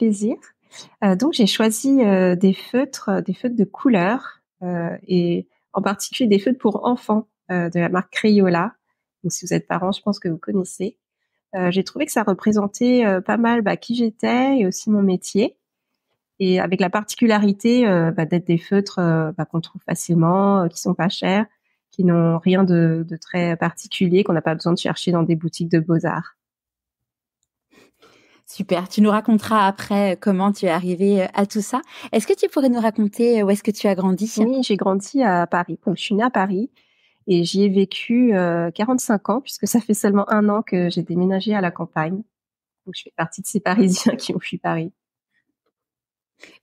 plaisir. Euh, donc j'ai choisi euh, des feutres, euh, des feutres de couleur et en particulier des feutres pour enfants de la marque Crayola. Donc si vous êtes parents, je pense que vous connaissez. j'ai trouvé que ça représentait pas mal bah, qui j'étais et aussi mon métier. Et avec la particularité bah, d'être des feutres bah, qu'on trouve facilement, qui sont pas chers, qui n'ont rien de très particulier, qu'on n'a pas besoin de chercher dans des boutiques de beaux-arts. Super, tu nous raconteras après comment tu es arrivé euh, à tout ça. Est-ce que tu pourrais nous raconter euh, où est-ce que tu as grandi Oui, j'ai grandi à Paris. Donc, je suis née à Paris et j'y ai vécu 45 euh, ans puisque ça fait seulement un an que j'ai déménagé à la campagne. Donc, je fais partie de ces Parisiens qui ont fui Paris.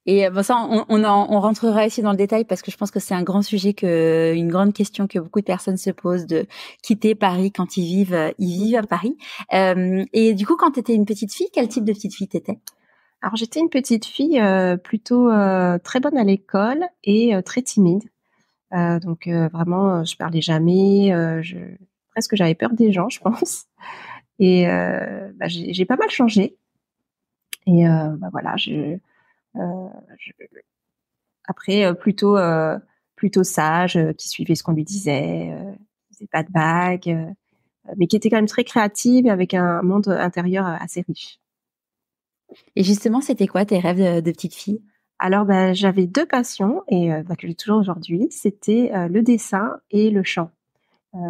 Et bon, euh, ça, on, on, rentrera ici dans le détail parce que je pense que c'est un grand sujet, que, une grande question que beaucoup de personnes se posent de quitter Paris quand ils vivent, euh, ils vivent à Paris. Euh, et du coup, quand tu étais une petite fille, quel type de petite fille t'étais Alors j'étais une petite fille plutôt très bonne à l'école et très timide. donc vraiment, je parlais jamais. Presque j'avais peur des gens, je pense. Et bah, j'ai pas mal changé. Et bah, voilà, je euh, après, euh, plutôt euh, plutôt sage, qui suivait ce qu'on lui disait, qui faisait pas de bagues, mais qui était quand même très créative avec un monde intérieur assez riche. Et justement, c'était quoi tes rêves de, petite fille Alors, ben, j'avais deux passions et bah, que j'ai toujours aujourd'hui. C'était le dessin et le chant.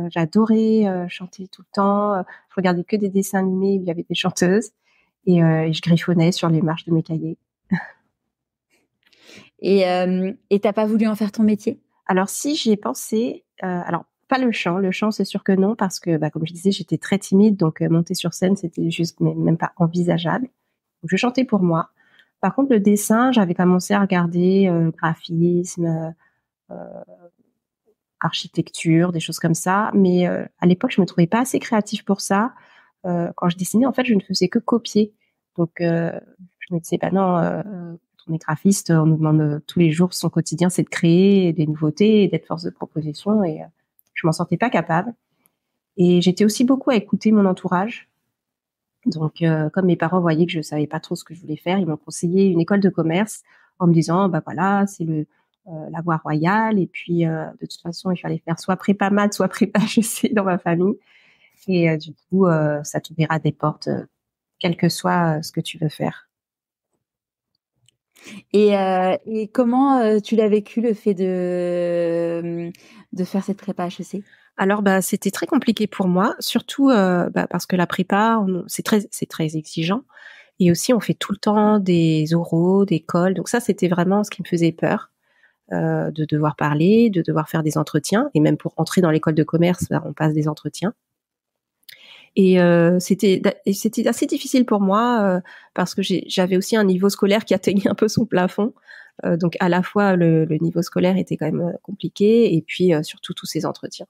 J'adorais chanter tout le temps. Je regardais que des dessins animés il y avait des chanteuses et, et je griffonnais sur les marches de mes cahiers. Euh, et t'as pas voulu en faire ton métier Alors si j'ai pensé, euh, alors pas le chant. Le chant, c'est sûr que non, parce que, bah, comme je disais, j'étais très timide, donc euh, monter sur scène, c'était juste mais même pas envisageable. je chantais pour moi. Par contre, le dessin, j'avais commencé à regarder graphisme, euh, architecture, des choses comme ça. Mais à l'époque, je me trouvais pas assez créative pour ça. quand je dessinais, en fait, je ne faisais que copier. Donc, je me disais, pas bah non, on est graphiste, on nous demande euh, tous les jours son quotidien, c'est de créer des nouveautés, d'être force de proposition. Et euh, je m'en sentais pas capable. Et j'étais aussi beaucoup à écouter mon entourage. Donc, euh, comme mes parents voyaient que je savais pas trop ce que je voulais faire, ils m'ont conseillé une école de commerce en me disant, bah voilà, c'est le la voie royale. Et puis, de toute façon, il fallait faire soit prépa maths, soit prépa je sais dans ma famille. Et du coup, ça t'ouvrira des portes, quel que soit ce que tu veux faire. Euh, et, comment euh, tu l'as vécu le fait de, euh, de faire cette prépa HEC alors bah, c'était très compliqué pour moi, surtout bah, parce que la prépa c'est très c'est très exigeant et aussi on fait tout le temps des oraux, des cols, donc ça c'était vraiment ce qui me faisait peur de devoir parler, de devoir faire des entretiens et même pour entrer dans l'école de commerce bah, on passe des entretiens. Et euh, c'était c'était assez difficile pour moi euh, parce que j'avais aussi un niveau scolaire qui atteignait un peu son plafond. Euh, donc à la fois le, le, niveau scolaire était quand même compliqué et puis surtout tous ces entretiens.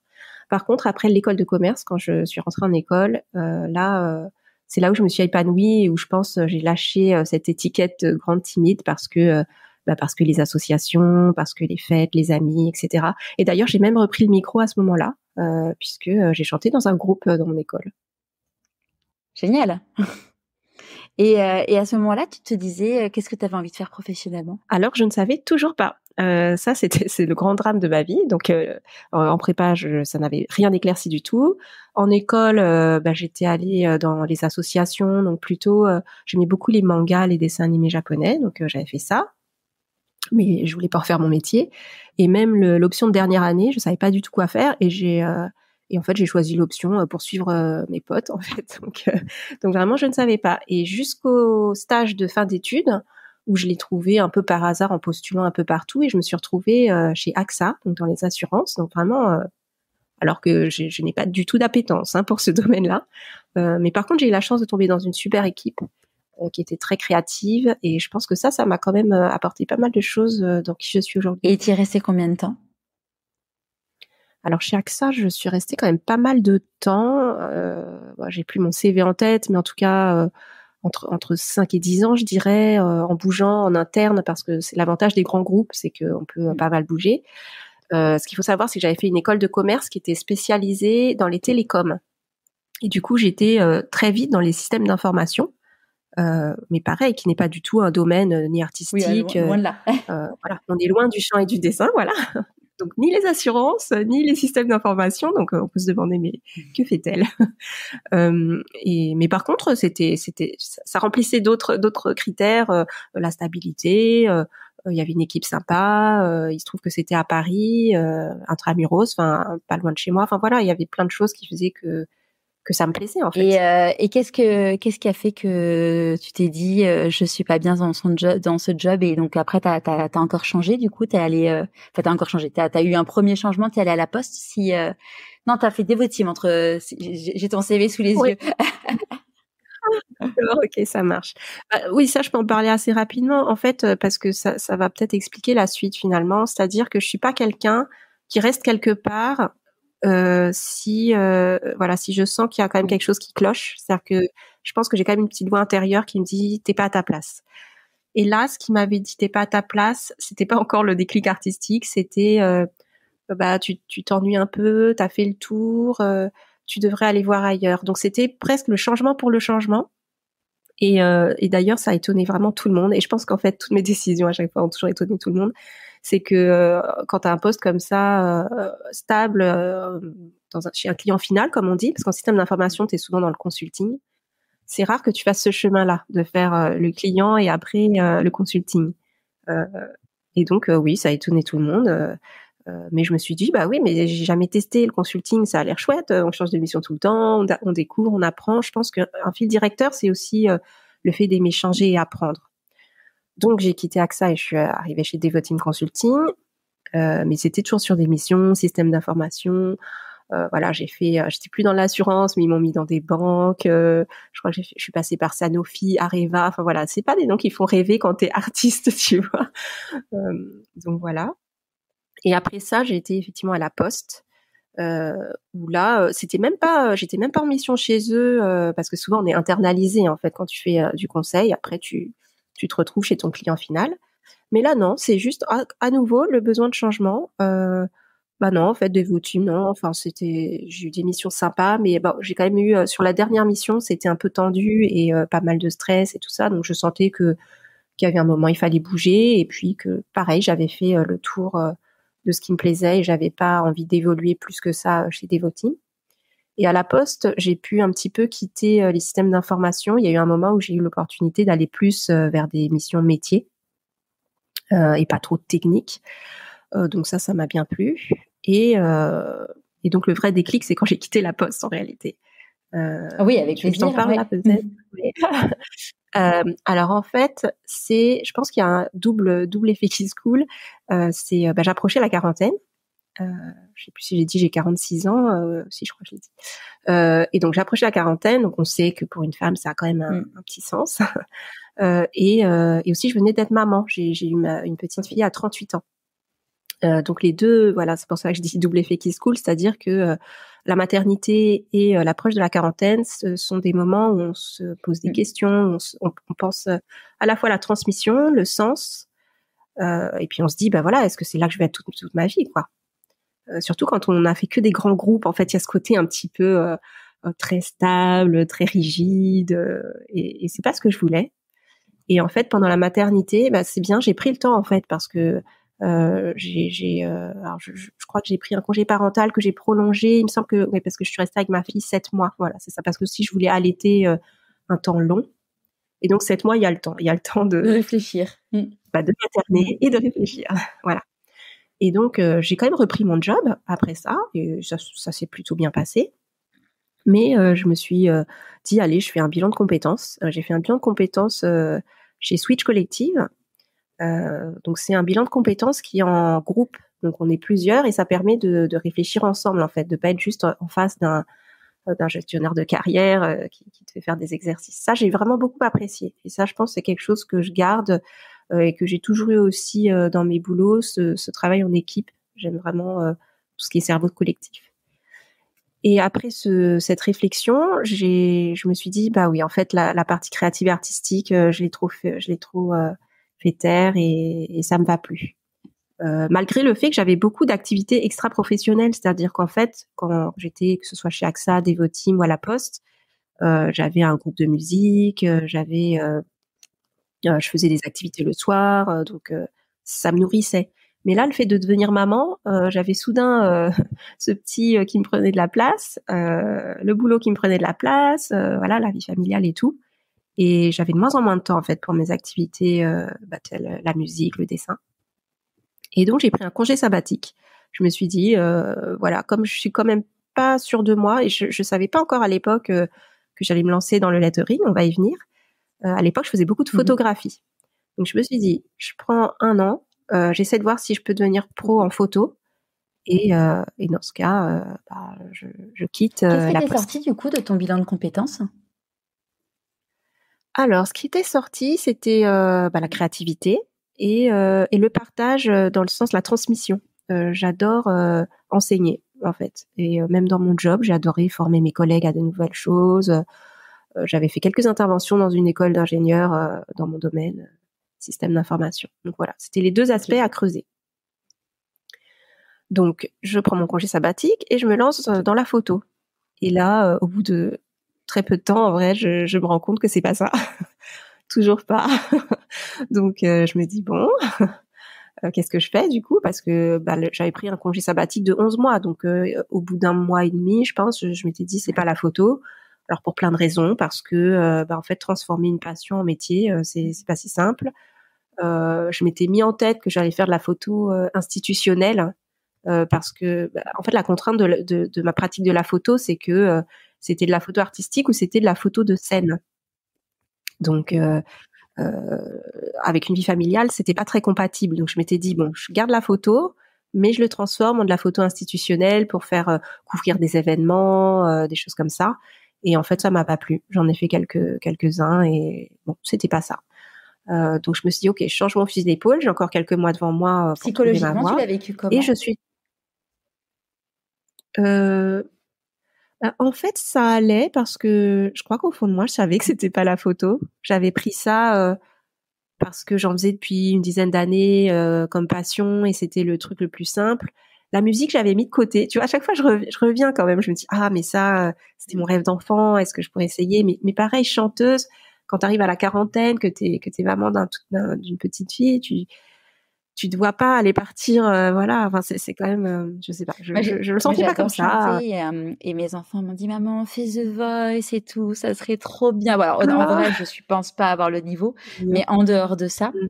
Par contre, après l'école de commerce, quand je suis rentrée en école, là c'est là où je me suis épanouie et où je pense j'ai lâché cette étiquette grande timide parce que bah parce que les associations, parce que les fêtes, les amis, etc. Et d'ailleurs, j'ai même repris le micro à ce moment-là, puisque j'ai chanté dans un groupe dans mon école génial. Euh, et, à ce moment-là, tu te disais, euh, qu'est-ce que tu avais envie de faire professionnellement Alors, je ne savais toujours pas. Euh, ça, c'était c'est le grand drame de ma vie. Donc, en prépa, ça n'avait rien éclairci du tout. En école, bah, j'étais allée dans les associations, donc plutôt, j'aimais beaucoup les mangas, les dessins animés japonais, donc j'avais fait ça. Mais je voulais pas refaire mon métier. Et même l'option de dernière année, je savais pas du tout quoi faire. Et j'ai et en fait, j'ai choisi l'option euh, pour suivre euh, mes potes, en fait. Euh, donc, vraiment, je ne savais pas. Et jusqu'au stage de fin d'études, où je l'ai trouvé un peu par hasard en postulant un peu partout, et je me suis retrouvée chez AXA, donc dans les assurances. Donc vraiment, alors que je, n'ai pas du tout d'appétence hein, pour ce domaine-là. mais par contre, j'ai eu la chance de tomber dans une super équipe qui était très créative et je pense que ça, ça m'a quand même apporté pas mal de choses. dans qui je suis aujourd'hui. Et tu y combien de temps alors chez AXA, je suis restée quand même pas mal de temps. Euh, j'ai plus mon CV en tête, mais en tout cas euh, entre entre 5 et 10 ans, je dirais, euh, en bougeant en interne, parce que c'est l'avantage des grands groupes, c'est qu'on peut mm. pas mal bouger. ce qu'il faut savoir, c'est que j'avais fait une école de commerce qui était spécialisée dans les télécoms. Et du coup, j'étais très vite dans les systèmes d'information. mais pareil, qui n'est pas du tout un domaine ni artistique. on est loin du champ et du dessin, voilà. Donc ni les assurances, ni les systèmes d'information. Donc euh, on peut se demander mais mmh. que fait-elle euh, Et mais par contre c'était c'était ça remplissait d'autres d'autres critères, euh, la stabilité. il y avait une équipe sympa, il se trouve que c'était à Paris, intramuros, enfin pas loin de chez moi. Enfin voilà, il y avait plein de choses qui faisaient que que ça me plaisait en fait. Et, euh, et qu'est-ce que qu'est-ce qui a fait que tu t'es dit euh, je suis pas bien dans son job dans ce job et donc après t'as as, encore changé du coup t'es allé euh, t'as encore changé t'as as eu un premier changement t'es allé à la poste si euh... non t'as fait dévotive entre j'ai ton CV sous les yeux. ok, ça marche. Bah, oui, ça, je peux en parler assez rapidement, en fait, euh, parce que ça, ça va peut-être expliquer la suite finalement. C'est-à-dire que je suis pas quelqu'un qui reste quelque part euh, si euh, voilà si je sens qu'il y a quand même quelque chose qui cloche c'est-à-dire que je pense que j'ai quand même une petite voix intérieure qui me dit t'es pas à ta place et là ce qui m'avait dit t'es pas à ta place c'était pas encore le déclic artistique c'était euh, bah tu tu t'ennuies un peu t'as fait le tour tu devrais aller voir ailleurs donc c'était presque le changement pour le changement et, et d'ailleurs ça a étonné vraiment tout le monde et je pense qu'en fait toutes mes décisions à chaque fois ont toujours étonné tout le monde c'est que euh, quand tu as un poste comme ça, euh, stable, euh, dans chez un client final, comme on dit, parce qu'en système d'information, tu es souvent dans le consulting, c'est rare que tu fasses ce chemin-là, de faire le client et après le consulting. et donc, oui, ça a étonné tout le monde mais je me suis dit, bah oui, mais j'ai jamais testé le consulting, ça a l'air chouette, on change de mission tout le temps, on, découvre, on apprend. Je pense qu'un fil directeur, c'est aussi le fait d'aimer changer et apprendre. Donc j'ai quitté AXA et je suis arrivée chez Devoting Consulting, euh, mais c'était toujours sur des missions, système d'information. Euh, voilà, j'ai fait, euh, j'étais plus dans l'assurance, mais ils m'ont mis dans des banques. Euh, je crois que je suis passée par Sanofi, Areva. Enfin voilà, c'est pas des noms qui font rêver quand t'es artiste, tu vois. donc voilà. Et après ça, j'ai été effectivement à la Poste. Euh, où là c'était même pas j'étais même pas en mission chez eux parce que souvent on est internalisé en fait quand tu fais du conseil après tu tu te retrouves chez ton client final. Mais là, non, c'est juste à, nouveau le besoin de changement. Euh, bah non, en fait, Devoteam non. Enfin, c'était, j'ai eu des missions sympas, mais bah, j'ai quand même eu euh, sur la dernière mission, c'était un peu tendu et euh, pas mal de stress et tout ça, donc je sentais que qu'il y avait un moment, il fallait bouger et puis que, pareil, j'avais fait euh, le tour de ce qui me plaisait et j'avais pas envie d'évoluer plus que ça chez Devoteam. Et à la poste, j'ai pu un petit peu quitter euh, les systèmes d'information. Il y a eu un moment où j'ai eu l'opportunité d'aller plus euh, vers des missions métiers euh, et pas trop techniques. donc ça, ça m'a bien plu. Et, donc le vrai déclic, c'est quand j'ai quitté la poste en réalité. oui, avec plaisir. Je t'en parle peut-être. alors en fait, c'est, je pense qu'il y a un double double effet qui se coule. c'est, bah, j'approchais la quarantaine, euh, je sais plus si j'ai dit j'ai 46 ans, euh, si je crois que je l'ai dit. Euh, et donc j'approchais la quarantaine, donc on sait que pour une femme ça a quand même un, mm. petit sens. Euh, et, aussi je venais d'être maman, j'ai eu ma, une petite fille à 38 ans. donc les deux, voilà, c'est pour ça que je dis double effet qui se coule, c'est-à-dire que la maternité et l'approche de la quarantaine, ce sont des moments où on se pose des mm. questions, on, pense à la fois à la transmission, le sens, et puis on se dit, bah voilà, est-ce que c'est là que je vais être toute, toute ma vie, quoi euh, surtout quand on n'a fait que des grands groupes. En fait, il y a ce côté un petit peu euh, euh, très stable, très rigide, et, et c'est pas ce que je voulais. Et en fait, pendant la maternité, bah, c'est bien, j'ai pris le temps en fait parce que j'ai, je, crois que j'ai pris un congé parental que j'ai prolongé. Il me semble que parce que je suis restée avec ma fille sept mois. Voilà, c'est ça. Parce que si je voulais allaiter un temps long, et donc sept mois, il y a le temps, il y a le temps de, réfléchir, mm. bah, de materner et de réfléchir. voilà. Et donc, euh, j'ai quand même repris mon job après ça, et ça, ça s'est plutôt bien passé. Mais euh, je me suis euh, dit, allez, je fais un bilan de compétences. j'ai fait un bilan de compétences chez Switch Collective. donc, c'est un bilan de compétences qui est en groupe. Donc, on est plusieurs et ça permet de, de réfléchir ensemble, en fait, de pas être juste en face d'un d'un gestionnaire de carrière qui, qui, te fait faire des exercices. Ça, j'ai vraiment beaucoup apprécié. Et ça, je pense, c'est quelque chose que je garde euh, et que j'ai toujours eu aussi euh, dans mes boulots ce, ce travail en équipe. J'aime vraiment euh, tout ce qui est cerveau collectif. Et après ce, cette réflexion, j'ai, je me suis dit, bah oui, en fait, la, la partie créative et artistique, je l'ai trop fait, je l'ai trop euh, fait taire et, et ça me va plus. Euh, malgré le fait que j'avais beaucoup d'activités extra-professionnelles, c'est-à-dire qu'en fait, quand j'étais, que ce soit chez AXA, Devoteam ou à La Poste, j'avais un groupe de musique, j'avais euh, je faisais des activités le soir, euh, donc euh, ça me nourrissait. Mais là, le fait de devenir maman, j'avais soudain ce petit qui me prenait de la place, le boulot qui me prenait de la place, voilà, la vie familiale et tout. Et j'avais de moins en moins de temps en fait pour mes activités, bah, la musique, le dessin. Et donc j'ai pris un congé sabbatique. Je me suis dit, voilà, comme je suis quand même pas sûre de moi et je, ne savais pas encore à l'époque que j'allais me lancer dans le lettering, on va y venir. Euh, à l'époque, je faisais beaucoup de mmh photographie. Donc je me suis dit, je prends un an, euh, j'essaie de voir si je peux devenir pro en photo. Et, euh, dans ce cas, bah, je, je, quitte. Qu'est-ce qui était sorti du coup de ton bilan de compétences alors, ce qui était sorti, c'était bah, la créativité et, le partage dans le sens de la transmission. j'adore enseigner, en fait. Et même dans mon job, j'ai adoré former mes collègues à de nouvelles choses, euh, j'avais fait quelques interventions dans une école d'ingénieurs euh, dans mon domaine, euh, système d'information. Donc voilà, c'était les deux aspects à creuser. Donc je prends mon congé sabbatique et je me lance dans la photo. Et là, au bout de très peu de temps, en vrai, je, me rends compte que c'est pas ça. Toujours pas. Donc je me dis bon, qu'est-ce que je fais du coup Parce que bah, j'avais pris un congé sabbatique de 11 mois. Donc au bout d'un mois et demi, je pense, je, je m'étais dit c'est pas la photo. Alors pour plein de raisons, parce que euh, bah, en fait transformer une passion en métier, euh, c'est pas si simple. Euh, je m'étais mis en tête que j'allais faire de la photo institutionnelle parce que bah, en fait la contrainte de, ma pratique de la photo, c'est que c'était de la photo artistique ou c'était de la photo de scène. Donc avec une vie familiale, c'était pas très compatible. Donc je m'étais dit bon, je garde la photo, mais je le transforme en de la photo institutionnelle pour faire couvrir des événements, des choses comme ça. Et en fait, ça m'a pas plu. J'en ai fait quelques quelques uns et bon, c'était pas ça. Euh, donc je me suis dit ok, je change mon fusil d'épaule. J'ai encore quelques mois devant moi. Euh, pour Psychologiquement, tu l'as vécu comment Et je suis. Euh, bah, en fait, ça allait parce que je crois qu'au fond de moi, je savais que c'était pas la photo. J'avais pris ça. parce que j'en faisais depuis une dizaine d'années comme passion et c'était le truc le plus simple la musique, j'avais mis de côté. Tu vois, à chaque fois, je, reviens quand même. Je me dis, ah, mais ça, euh, c'était mon rêve d'enfant. Est-ce que je pourrais essayer mais, pareil, chanteuse, quand tu arrives à la quarantaine, que t'es que es maman d'une petite fille, tu tu te vois pas aller partir, euh, voilà. Enfin, c'est quand même, euh, je sais pas, je, le sentais pas comme ça. Et, mes enfants m'ont dit, maman, fais The Voice et tout, ça serait trop bien. Voilà ah. en vrai, je ne pense pas avoir le niveau, mais en dehors de ça. Mm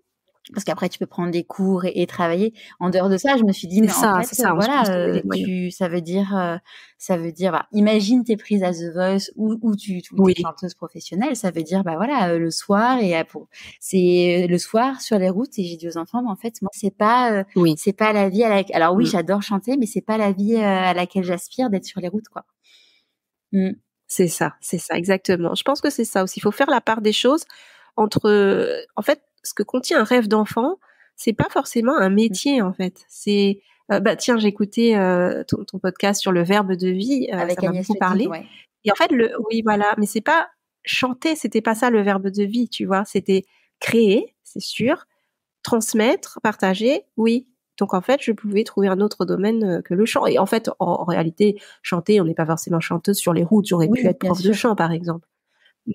parce qu'après tu peux prendre des cours et, travailler. En dehors de ça, je me suis dit mais ça, en fait, voilà, euh, ça veut dire, euh, ça veut dire, bah, imagine t'es prise à The Voice ou, tu, es chanteuse professionnelle, ça veut dire, bah voilà, euh, le soir et c'est le soir sur les routes et j'ai dit aux enfants, mais en fait moi c'est pas, c'est pas la vie à laquelle... alors oui, mm. j'adore chanter, mais c'est pas la vie à laquelle j'aspire d'être sur les routes quoi. Mm. C'est ça, c'est ça exactement. Je pense que c'est ça aussi. Il faut faire la part des choses entre, en fait, ce que contient un rêve d'enfant, c'est pas forcément un métier en fait. C'est euh, bah tiens, j'écoutais écouté euh, ton, podcast sur le verbe de vie, euh, Avec ça m'a beaucoup parlé. Et en fait, le, oui, voilà, mais c'est pas chanter, c'était pas ça le verbe de vie, tu vois. C'était créer, c'est sûr, transmettre, partager, oui. Donc en fait, je pouvais trouver un autre domaine que le chant. Et en fait, en, réalité, chanter, on n'est pas forcément chanteuse sur les routes. J'aurais pu être prof de chant, par exemple.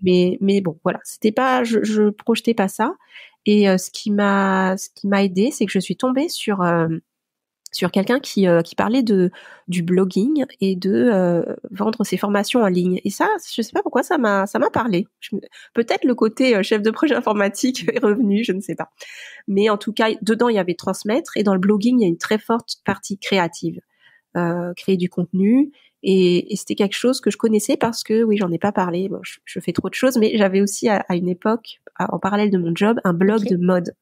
Mais mais bon, voilà, c'était pas, je, je projetais pas ça. Et euh, ce qui m'a ce qui m'a aidé, c'est que je suis tombée sur euh, sur quelqu'un qui, euh, qui parlait de du blogging et de vendre ses formations en ligne. Et ça, je sais pas pourquoi ça m'a ça m'a parlé. peut-être le côté chef de projet informatique est revenu, je ne sais pas. Mais en tout cas, dedans il y avait transmettre et dans le blogging il y a une très forte partie créative, créer du contenu et, et c'était quelque chose que je connaissais parce que, oui, j'en ai pas parlé, je, fais trop de choses, mais j'avais aussi à, une époque, en parallèle de mon job, un blog de mode.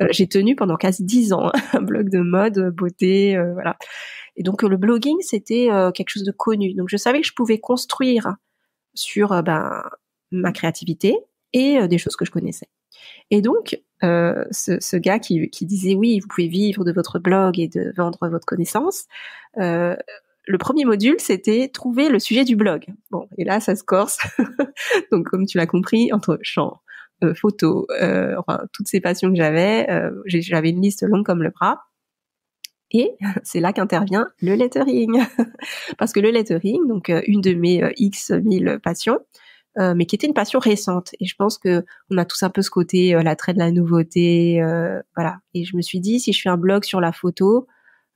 Euh, j'ai tenu pendant quasi dix ans un blog de mode, euh, beauté, euh, voilà. Et donc euh, le blogging, c'était euh, quelque chose de connu. Donc je savais que je pouvais construire sur ben, ma créativité et des choses que je connaissais. Et donc ce, ce, gars qui, qui, disait oui, vous pouvez vivre de votre blog et de vendre votre connaissance, le premier module, c'était trouver le sujet du blog. Bon, et là, ça se corse. Donc, comme tu l'as compris, entre chant, euh, photo, euh, enfin, toutes ces passions que j'avais, euh, j'avais une liste longue comme le bras. Et c'est là qu'intervient le lettering. Parce que le lettering, donc une de mes X mille passions, mais qui était une passion récente. Et je pense que on a tous un peu ce côté, l'attrait de la nouveauté, voilà. Et je me suis dit, si je fais un blog sur la photo,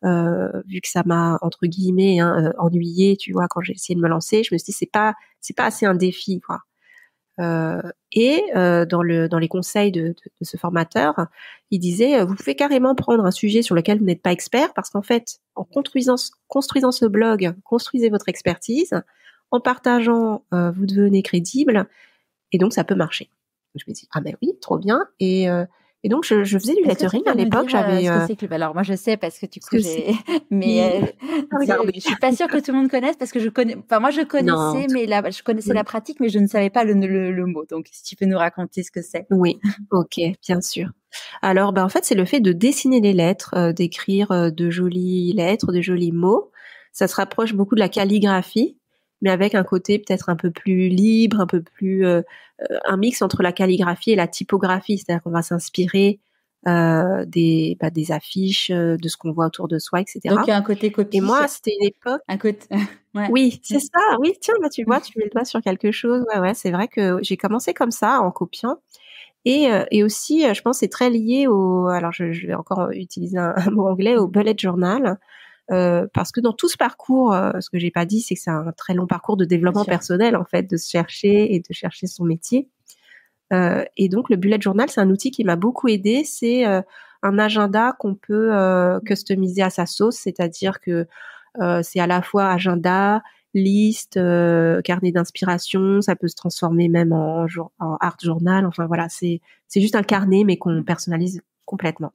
euh, vu que ça m'a entre guillemets hein, euh, ennuyé, tu vois, quand j'ai essayé de me lancer, je me suis dit c'est pas c'est pas assez un défi, quoi. Euh, et dans, le, dans les conseils de, ce formateur, il disait vous pouvez carrément prendre un sujet sur lequel vous n'êtes pas expert parce qu'en fait, en construisant, construisant ce blog, construisez votre expertise, en partageant, vous devenez crédible et donc ça peut marcher. je me dis ah ben oui, trop bien et et donc, je, je faisais du lettering à l'époque. Euh, j'avais. Euh, alors, moi, je sais parce que tu coup, Mais euh, ah, je suis pas sûre que tout le monde connaisse parce que je connais. Enfin, moi, je connaissais, mais là, je connaissais la pratique, mais je ne savais pas le, le, mot. Donc, si tu peux nous raconter ce que c'est. Oui. Ok, bien sûr. Alors, ben, en fait, c'est le fait de dessiner les lettres, euh, d'écrire de jolies lettres, de jolis mots. Ça se rapproche beaucoup de la calligraphie mais avec un côté peut-être un peu plus libre, un peu plus euh, euh, un mix entre la calligraphie et la typographie, c'est-à-dire qu'on va s'inspirer euh, bah, des affiches, de ce qu'on voit autour de soi, etc. Donc il y a un côté copier. Et moi, c'était une époque. Un côté. Oui, c'est ça. Oui, tiens, bah, tu vois, tu mets le doigt sur quelque chose. Ouais, ouais, c'est vrai que j'ai commencé comme ça en copiant. Et, aussi, je pense, c'est très lié au. Alors, je, vais encore utiliser un mot anglais au bullet journal. Euh, parce que dans tout ce parcours, euh, ce que j'ai pas dit, c'est que c'est un très long parcours de développement personnel en fait, de se chercher et de chercher son métier. Euh, et donc le bullet journal, c'est un outil qui m'a beaucoup aidé. C'est un agenda qu'on peut customiser à sa sauce, c'est-à-dire que c'est à la fois agenda, liste, carnet d'inspiration, ça peut se transformer même en, en art journal. Enfin voilà, c'est c'est juste un carnet mais qu'on personnalise complètement.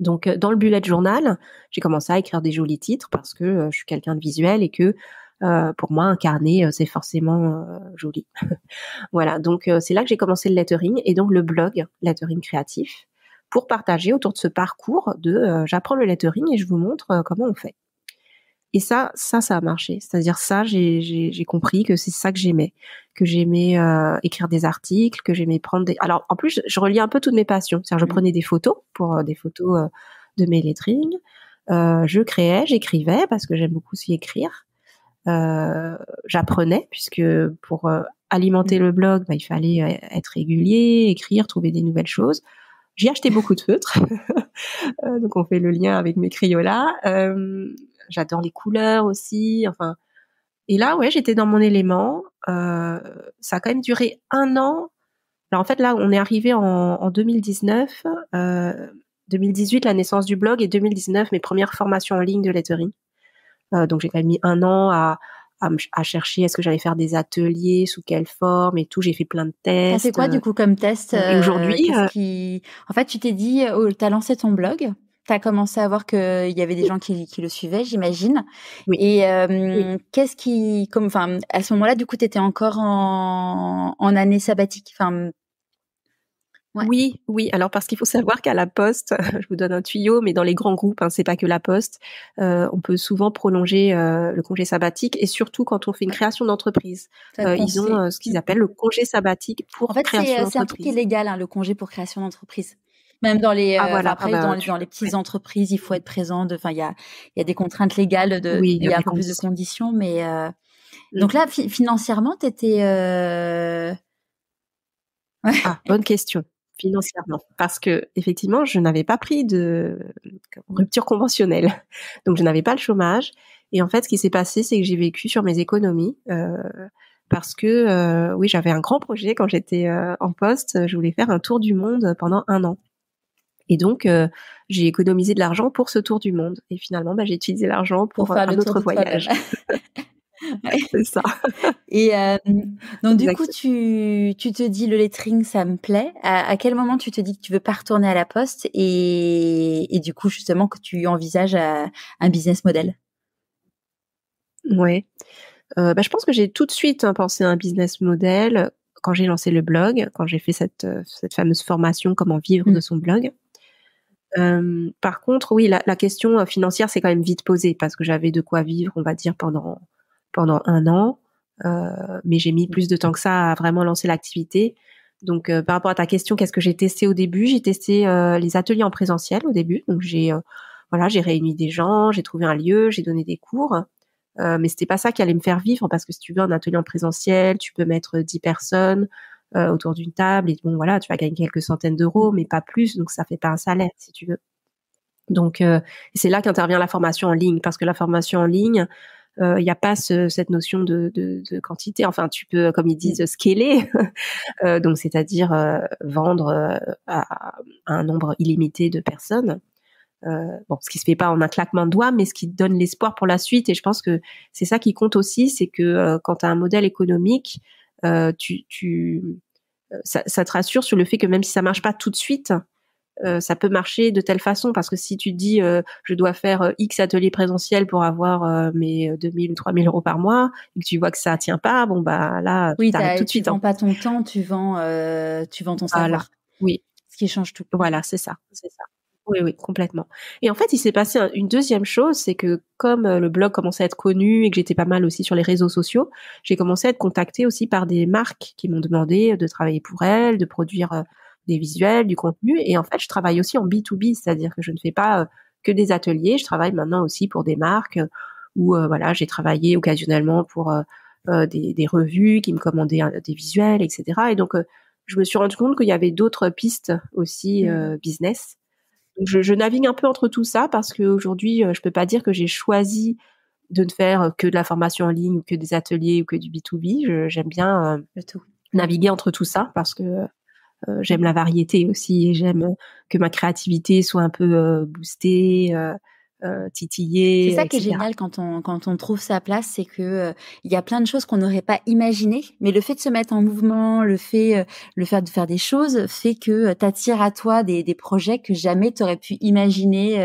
Donc, euh, dans le bullet journal, j'ai commencé à écrire des jolis titres parce que euh, je suis quelqu'un de visuel et que euh, pour moi, incarner, c'est forcément joli. voilà, donc c'est là que j'ai commencé le lettering et donc le blog Lettering Créatif pour partager autour de ce parcours de j'apprends le lettering et je vous montre comment on fait. Et ça, ça, ça a marché. C'est-à-dire ça, j'ai compris que c'est ça que j'aimais, que j'aimais euh, écrire des articles, que j'aimais prendre des. Alors en plus, je reliais un peu toutes mes passions. C'est-à-dire, je mmh. prenais des photos pour euh, des photos euh, de mes lettrings. je créais, j'écrivais parce que j'aime beaucoup aussi écrire. J'apprenais puisque pour alimenter mmh. le blog, bah, il fallait être régulier, écrire, trouver des nouvelles choses. J'ai acheté beaucoup de feutres, donc on fait le lien avec mes criolas j'adore les couleurs aussi. Enfin, et là, ouais, j'étais dans mon élément. Euh, ça a quand même duré un an. Alors, en fait, là, on est arrivé en, 2019, 2018, euh, la naissance du blog, et 2019, mes premières formations en ligne de lettering. Euh, donc, j'ai quand même mis un an à, à, chercher est-ce que j'allais faire des ateliers, sous quelle forme et tout. J'ai fait plein de tests. C'est quoi, du coup, comme test Aujourd'hui. En fait, tu t'es dit, oh, tu as lancé ton blog tu as commencé à voir qu'il y avait des gens qui, le suivaient, j'imagine. Et euh, qu'est-ce qui, comme, enfin, à ce moment-là, du coup, tu étais encore en, année sabbatique. Enfin, Oui, oui. Alors parce qu'il faut savoir qu'à la Poste, je vous donne un tuyau, mais dans les grands groupes, hein, c'est pas que la Poste, euh, on peut souvent prolonger euh, le congé sabbatique et surtout quand on fait une création d'entreprise, ils ont ce qu'ils mm. appellent le congé sabbatique pour en fait, C'est un truc illégal, hein, le congé pour création d'entreprise. Même dans les, ah, euh, ah, bah, dans, les petites entreprises, il faut être présent. Enfin, il y a, des contraintes légales, de, il y a un peu plus de conditions, mais. Euh, mm. Donc là, financièrement, tu étais. Euh, ah, bonne question financièrement parce que effectivement je n'avais pas pris de rupture conventionnelle donc je n'avais pas le chômage et en fait ce qui s'est passé c'est que j'ai vécu sur mes économies parce que oui j'avais un grand projet quand j'étais en poste je voulais faire un tour du monde pendant un an et donc, euh, j'ai économisé de l'argent pour ce tour du monde. Et finalement, bah, j'ai utilisé l'argent pour, faire euh, un autre voyage. C'est ça. Et euh, donc, du coup, tu, te dis le lettering, ça me plaît. À, quel moment tu te dis que tu veux pas retourner à la poste et, du coup, justement, que tu envisages un business model Ouais. Bah, je pense que j'ai tout de suite hein, pensé à un business model quand j'ai lancé le blog, quand j'ai fait cette, fameuse formation Comment vivre de mmh. son blog. Euh, par contre, oui, la, question euh, financière c'est quand même vite posée parce que j'avais de quoi vivre, on va dire, pendant pendant un an. Euh, mais j'ai mis plus de temps que ça à vraiment lancer l'activité. Donc, par rapport à ta question, qu'est-ce que j'ai testé au début J'ai testé les ateliers en présentiel au début. Donc, j'ai voilà, j'ai réuni des gens, j'ai trouvé un lieu, j'ai donné des cours. mais c'était pas ça qui allait me faire vivre parce que si tu veux un atelier en présentiel, tu peux mettre dix personnes. Euh, autour d'une table et bon voilà, tu vas gagner quelques centaines d'euros, mais pas plus, donc ça fait pas un salaire si tu veux. Donc euh, c'est là qu'intervient la formation en ligne parce que la formation en ligne il euh, n'y a pas cette notion de, quantité. Enfin, tu peux, comme ils disent, scaler, euh, donc c'est-à-dire euh, vendre à, un nombre illimité de personnes. bon, ce qui se fait pas en un claquement de doigts, mais ce qui donne l'espoir pour la suite. Et je pense que c'est ça qui compte aussi, c'est que quand tu as un modèle économique, euh, tu, tu euh, ça, te rassure sur le fait que même si ça marche pas tout de suite, euh, ça peut marcher de telle façon parce que si tu dis je dois faire X ateliers présentiels pour avoir mes 2000 ou 3000 euros par mois et que tu vois que ça tient pas, bon bah là oui, tu tout de suite. Tu hein. vends pas ton temps, tu vends tu vends ton savoir. Oui. Ce qui change tout. Voilà, c'est ça, c'est ça. Oui, oui, complètement. Et en fait, il s'est passé une deuxième chose, c'est que comme euh, le blog commençait à être connu et que j'étais pas mal aussi sur les réseaux sociaux, j'ai commencé à être contactée aussi par des marques qui m'ont demandé euh, de travailler pour elles, de produire euh, des visuels, du contenu. Et en fait, je travaille aussi en B2B, c'est-à-dire que je ne fais pas que des ateliers, je travaille maintenant aussi pour des marques où voilà, j'ai travaillé occasionnellement pour des, revues qui me commandaient des visuels, etc. Et donc, je me suis rendu compte qu'il y avait d'autres pistes aussi mmh. business je, navigue un peu entre tout ça parce qu'aujourd'hui, euh, je peux pas dire que j'ai choisi de ne faire euh, que de la formation en ligne, que des ateliers ou que du B2B. J'aime bien euh, naviguer entre tout ça parce que j'aime la variété aussi et j'aime que ma créativité soit un peu boostée, euh, titiller. C'est ça qui est génial quand on, quand on trouve sa place, c'est que euh, il y a plein de choses qu'on n'aurait pas imaginées, mais le fait de se mettre en mouvement, le fait, euh, le fait de faire des choses, fait que tu attires à toi des, des projets que jamais tu aurais pu imaginer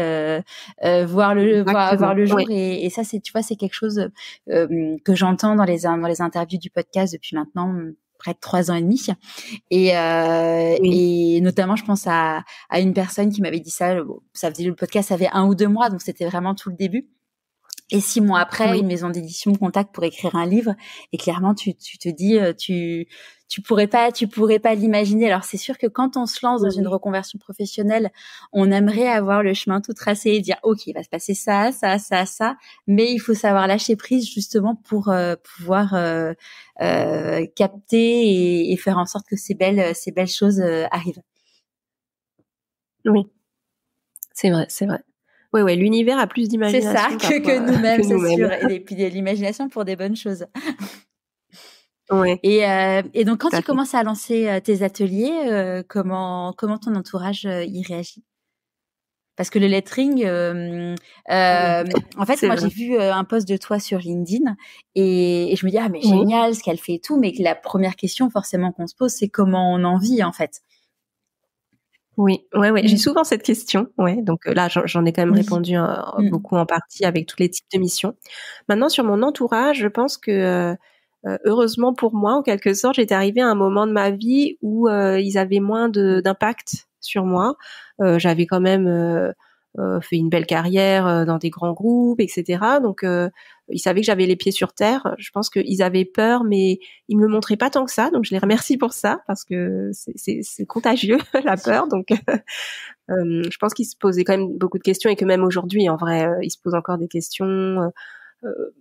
voir le voir, le jour. Et, et, ça, c'est tu vois, c'est quelque chose que j'entends dans les dans les interviews du podcast depuis maintenant près de trois ans et demi. Euh, et, notamment, je pense à, à une personne qui m'avait dit ça. ça faisait le podcast avait un ou deux mois, donc c'était vraiment tout le début. Et six mois après, une maison d'édition contacte pour écrire un livre. Et clairement, tu, tu te dis, euh, tu, tu pourrais pas, tu pourrais pas l'imaginer. Alors c'est sûr que quand on se lance dans une reconversion professionnelle, on aimerait avoir le chemin tout tracé et dire, ok, il va se passer ça, ça, ça, ça. Mais il faut savoir lâcher prise justement pour euh, pouvoir euh, euh, capter et, et, faire en sorte que ces belles, ces belles choses arrivent. Oui, c'est vrai, c'est vrai. Oui, ouais, l'univers a plus d'imagination. Euh, c'est ça, que, nous-mêmes, c'est sûr. Et puis l'imagination pour des bonnes choses. Euh, et, donc, quand tu commences à lancer euh, tes ateliers, comment, comment ton entourage y réagit Parce que le lettering, ah en fait, moi, j'ai vu un post de toi sur LinkedIn et, je me dis, ah, mais génial ce qu'elle fait et tout. Mais la première question, forcément, qu'on se pose, c'est comment on en vit, en fait. Oui, ouais, ouais. J'ai mmh. souvent cette question. Ouais. Donc euh, là, j'en ai quand même répondu hein, mmh. beaucoup en partie avec tous les types de missions. Maintenant, sur mon entourage, je pense que euh, euh, heureusement pour moi, en quelque sorte, j'étais arrivée à un moment de ma vie où ils avaient moins d'impact sur moi. J'avais quand même fait une belle carrière dans des grands groupes, etc. Donc ils savaient que j'avais les pieds sur terre. Je pense qu'ils avaient peur, mais ils me le montraient pas tant que ça. Donc je les remercie pour ça parce que c'est contagieux la peur. Donc euh, euh, je pense qu'ils se posaient quand même beaucoup de questions et que même aujourd'hui, en vrai, euh, ils se posent encore des questions.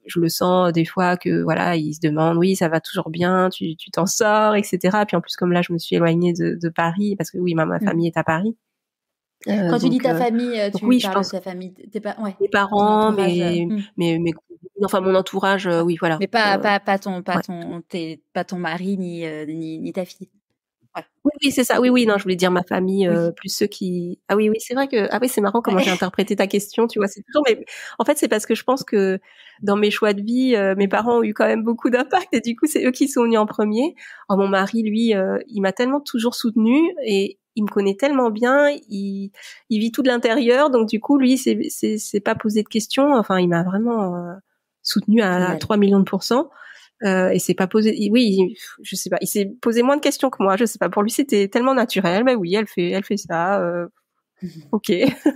je le sens des fois que voilà ils se demandent oui ça va toujours bien tu t'en sors etc puis en plus comme là je me suis éloignée de, de Paris parce que oui ma, ma mmh. famille est à Paris euh, quand tu dis euh, euh, ta famille, tu oui, parles je pense de ta famille, tes mes parents, mais mais mes, hmm. enfin mon entourage, oui, voilà. Mais pas, pas, pas ton, pas ton, pas ton mari ni, ni, ta fille. Oui, oui, c'est ça. Oui, oui, non, je voulais dire ma famille, plus ceux qui. Ah oui, oui, c'est vrai que. Ah oui, c'est marrant comment j'ai interprété ta question, tu vois. C'est toujours. Mais en fait, c'est parce que je pense que dans mes choix de vie, mes parents ont eu quand même beaucoup d'impact et du coup, c'est eux qui sont venus en premier. Alors, oh, mon mari, lui, il m'a tellement toujours soutenue et il me connaît tellement bien, il, vit tout de l'intérieur, donc du coup, lui, c'est pas posé de questions. Enfin, il m'a vraiment euh, soutenu à, 3 millions de pourcents. Euh, et c'est pas posé. Oui, je sais pas. Il s'est posé moins de questions que moi. Je sais pas. Pour lui, c'était tellement naturel. Mais bah oui, elle fait, elle fait ça. Euh, ok.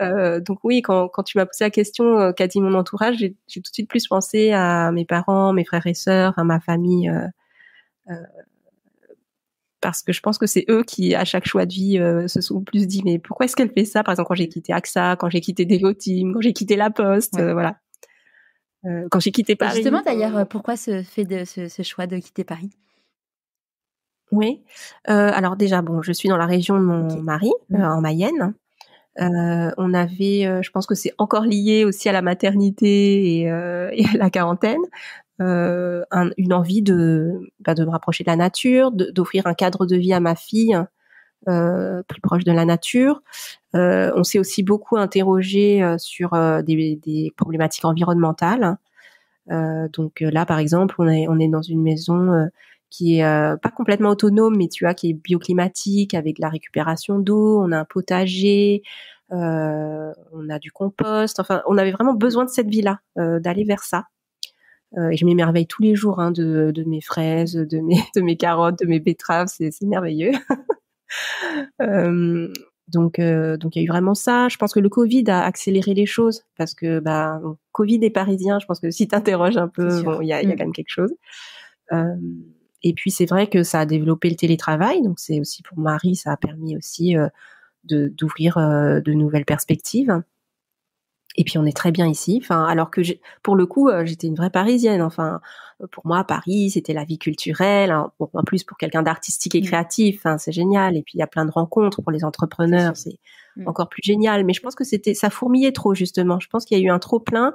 Euh, donc oui, quand, quand tu m'as posé la question qu'a dit mon entourage, j'ai tout de suite plus pensé à mes parents, mes frères et sœurs, à ma famille parce que je pense que c'est eux qui, à chaque choix de vie, euh, se sont plus dit mais pourquoi est-ce qu'elle fait ça Par exemple, quand j'ai quitté AXA, quand j'ai quitté Team, quand j'ai quitté La Poste, euh, voilà. Euh, quand j'ai quitté Paris. Justement, d'ailleurs, pourquoi se fait de, ce, choix de quitter Paris Oui. alors déjà, bon, je suis dans la région de mon mari, mmh. en Mayenne. on avait, je pense que c'est encore lié aussi à la maternité et à la quarantaine. Euh, une envie de, bah, de me rapprocher de la nature, d'offrir un cadre de vie à ma fille euh, plus proche de la nature. Euh, on s'est aussi beaucoup interrogé sur des, problématiques environnementales. donc là, par exemple, on est, dans une maison qui est pas complètement autonome, mais tu vois, qui est bioclimatique avec la récupération d'eau. On a un potager, on a du compost. Enfin, on avait vraiment besoin de cette vie-là, d'aller vers ça. Euh, je m'émerveille tous les jours hein, de, mes fraises, de mes, carottes, de mes betteraves, c'est merveilleux. Euh, donc, euh, donc il y a eu vraiment ça. Je pense que le Covid a accéléré les choses parce que bah, Covid est parisien, je pense que si tu interroges un peu, il y, a, mm. quand même quelque chose. et puis c'est vrai que ça a développé le télétravail, donc c'est aussi pour Marie, ça a permis aussi d'ouvrir de nouvelles perspectives et puis on est très bien ici. Enfin, alors que pour le coup, euh, j'étais une vraie Parisienne. Enfin, euh, pour moi, Paris, c'était la vie culturelle. Hein, en plus, pour quelqu'un d'artistique et mmh. créatif, hein, c'est génial. Et puis il y a plein de rencontres pour les entrepreneurs, c'est mmh. encore plus génial. Mais je pense que c'était ça fourmillait trop justement. Je pense qu'il y a eu un trop plein.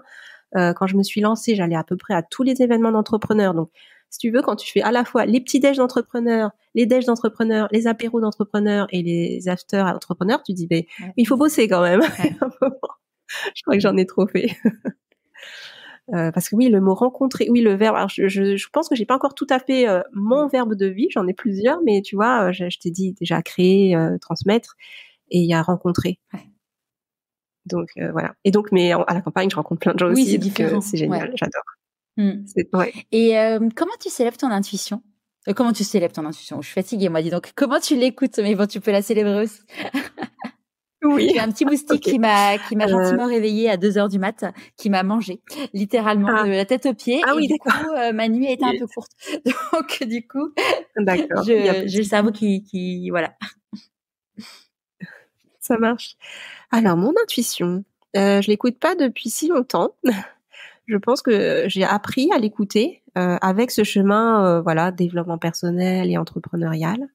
Euh, quand je me suis lancée, j'allais à peu près à tous les événements d'entrepreneurs. Donc, si tu veux, quand tu fais à la fois les petits déj d'entrepreneurs, les déj d'entrepreneurs, les apéros d'entrepreneurs et les after entrepreneurs, tu dis, ben, il faut bosser quand même. je crois que j'en ai trop fait. Euh, parce que oui, le mot rencontrer, oui, le verbe. je, pense que j'ai pas encore tout à fait euh, mon mm. verbe de vie. J'en ai plusieurs, mais tu vois, euh, je, t'ai dit déjà créer, transmettre, et il y a rencontrer. Donc voilà. Et donc, mais à la campagne, je rencontre plein de gens oui, aussi. C'est C'est génial. J'adore. Mm. Et comment tu célèbres ton intuition Comment tu célèbres ton intuition Je suis fatiguée, moi. Dis donc, comment tu l'écoutes Mais bon, tu peux la célébrer aussi. Oui. J'ai un petit moustique qui m'a qui m'a euh. gentiment réveillée à 2 heures du mat, qui m'a mangé littéralement ah. de la tête aux pieds. Ah, et du coup, euh, ma nuit a été un peu courte, donc du coup, j'ai le cerveau qui, voilà. Ça marche. Alors mon intuition, je euh, je l'écoute pas depuis si longtemps. Je pense que j'ai appris à l'écouter avec ce chemin, voilà, développement personnel et entrepreneurial.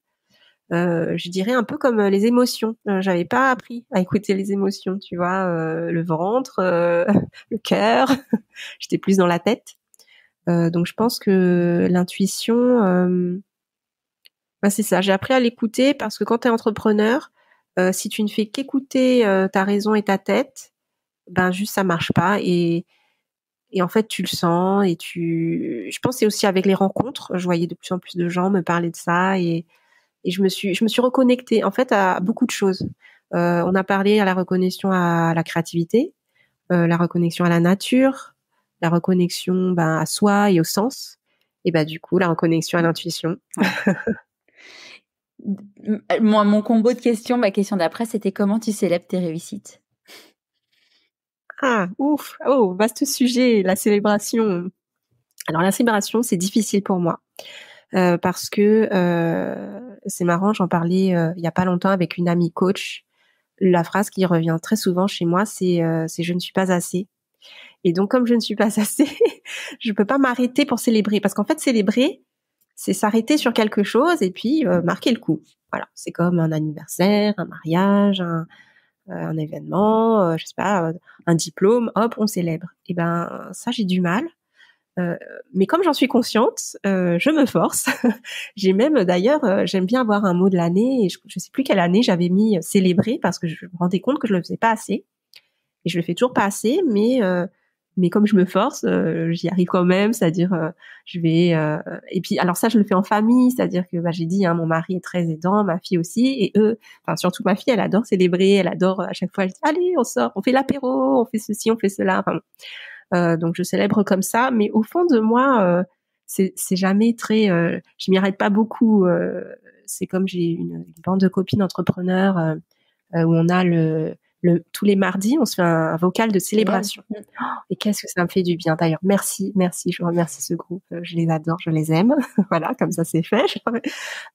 Euh, je dirais un peu comme euh, les émotions. Euh, j'avais pas appris à écouter les émotions, tu vois, le ventre, le cœur. J'étais plus dans la tête. donc je pense que l'intuition, bah, c'est ça. J'ai appris à l'écouter parce que quand tu es entrepreneur, si tu ne fais qu'écouter ta raison et ta tête, ben juste ça marche pas et en fait tu le sens et tu je pense c'est aussi avec les rencontres je voyais de plus en plus de gens me parler de ça et et je me suis je me suis reconnectée en fait à beaucoup de choses. Euh, on a parlé à la reconnexion à la créativité, euh, la reconnexion à la nature, la reconnexion ben, à soi et au sens, et ben du coup la reconnexion à l'intuition. Moi, mon combo de questions, ma question d'après, c'était comment tu célèbres tes réussites Ah, ouf, oh, vaste sujet, la célébration. Alors la célébration, c'est difficile pour moi. Euh, parce que c'est marrant, j'en parlais euh, il y a pas longtemps avec une amie coach. La phrase qui revient très souvent chez moi, c'est euh, je ne suis pas assez. Et donc, comme je ne suis pas assez, je peux pas m'arrêter pour célébrer. Parce qu'en fait, célébrer, c'est s'arrêter sur quelque chose et puis euh, marquer le coup. Voilà, c'est comme un anniversaire, un mariage, un, événement, je sais pas, un diplôme, hop, on célèbre. Et eh ben ça, j'ai du mal euh, mais comme j'en suis consciente, euh, je me force. j'ai même d'ailleurs, euh, j'aime bien avoir un mot de l'année. je ne sais plus quelle année j'avais mis euh, célébrer parce que je me rendais compte que je le faisais pas assez. Et je le fais toujours pas assez, mais mais comme je me force, j'y arrive quand même. C'est-à-dire, je vais et puis alors ça, je le fais en famille, c'est-à-dire que bah, j'ai dit, hein, mon mari est très aidant, ma fille aussi, et eux, enfin surtout ma fille, elle adore célébrer, elle adore à chaque fois, elle dit, allez, on sort, on fait l'apéro, on fait ceci, on fait cela. Enfin, euh, donc je célèbre comme ça. Mais au fond de moi, euh, c'est jamais très. Euh, je m'y arrête pas beaucoup. c'est comme j'ai une, bande de copines entrepreneurs où on a le, le, tous les mardis, on se fait un, vocal de célébration. Mm. Oh, et qu'est-ce que ça me fait du bien. D'ailleurs, merci, merci, je remercie ce groupe. Je les adore, je les aime. voilà, comme ça c'est fait.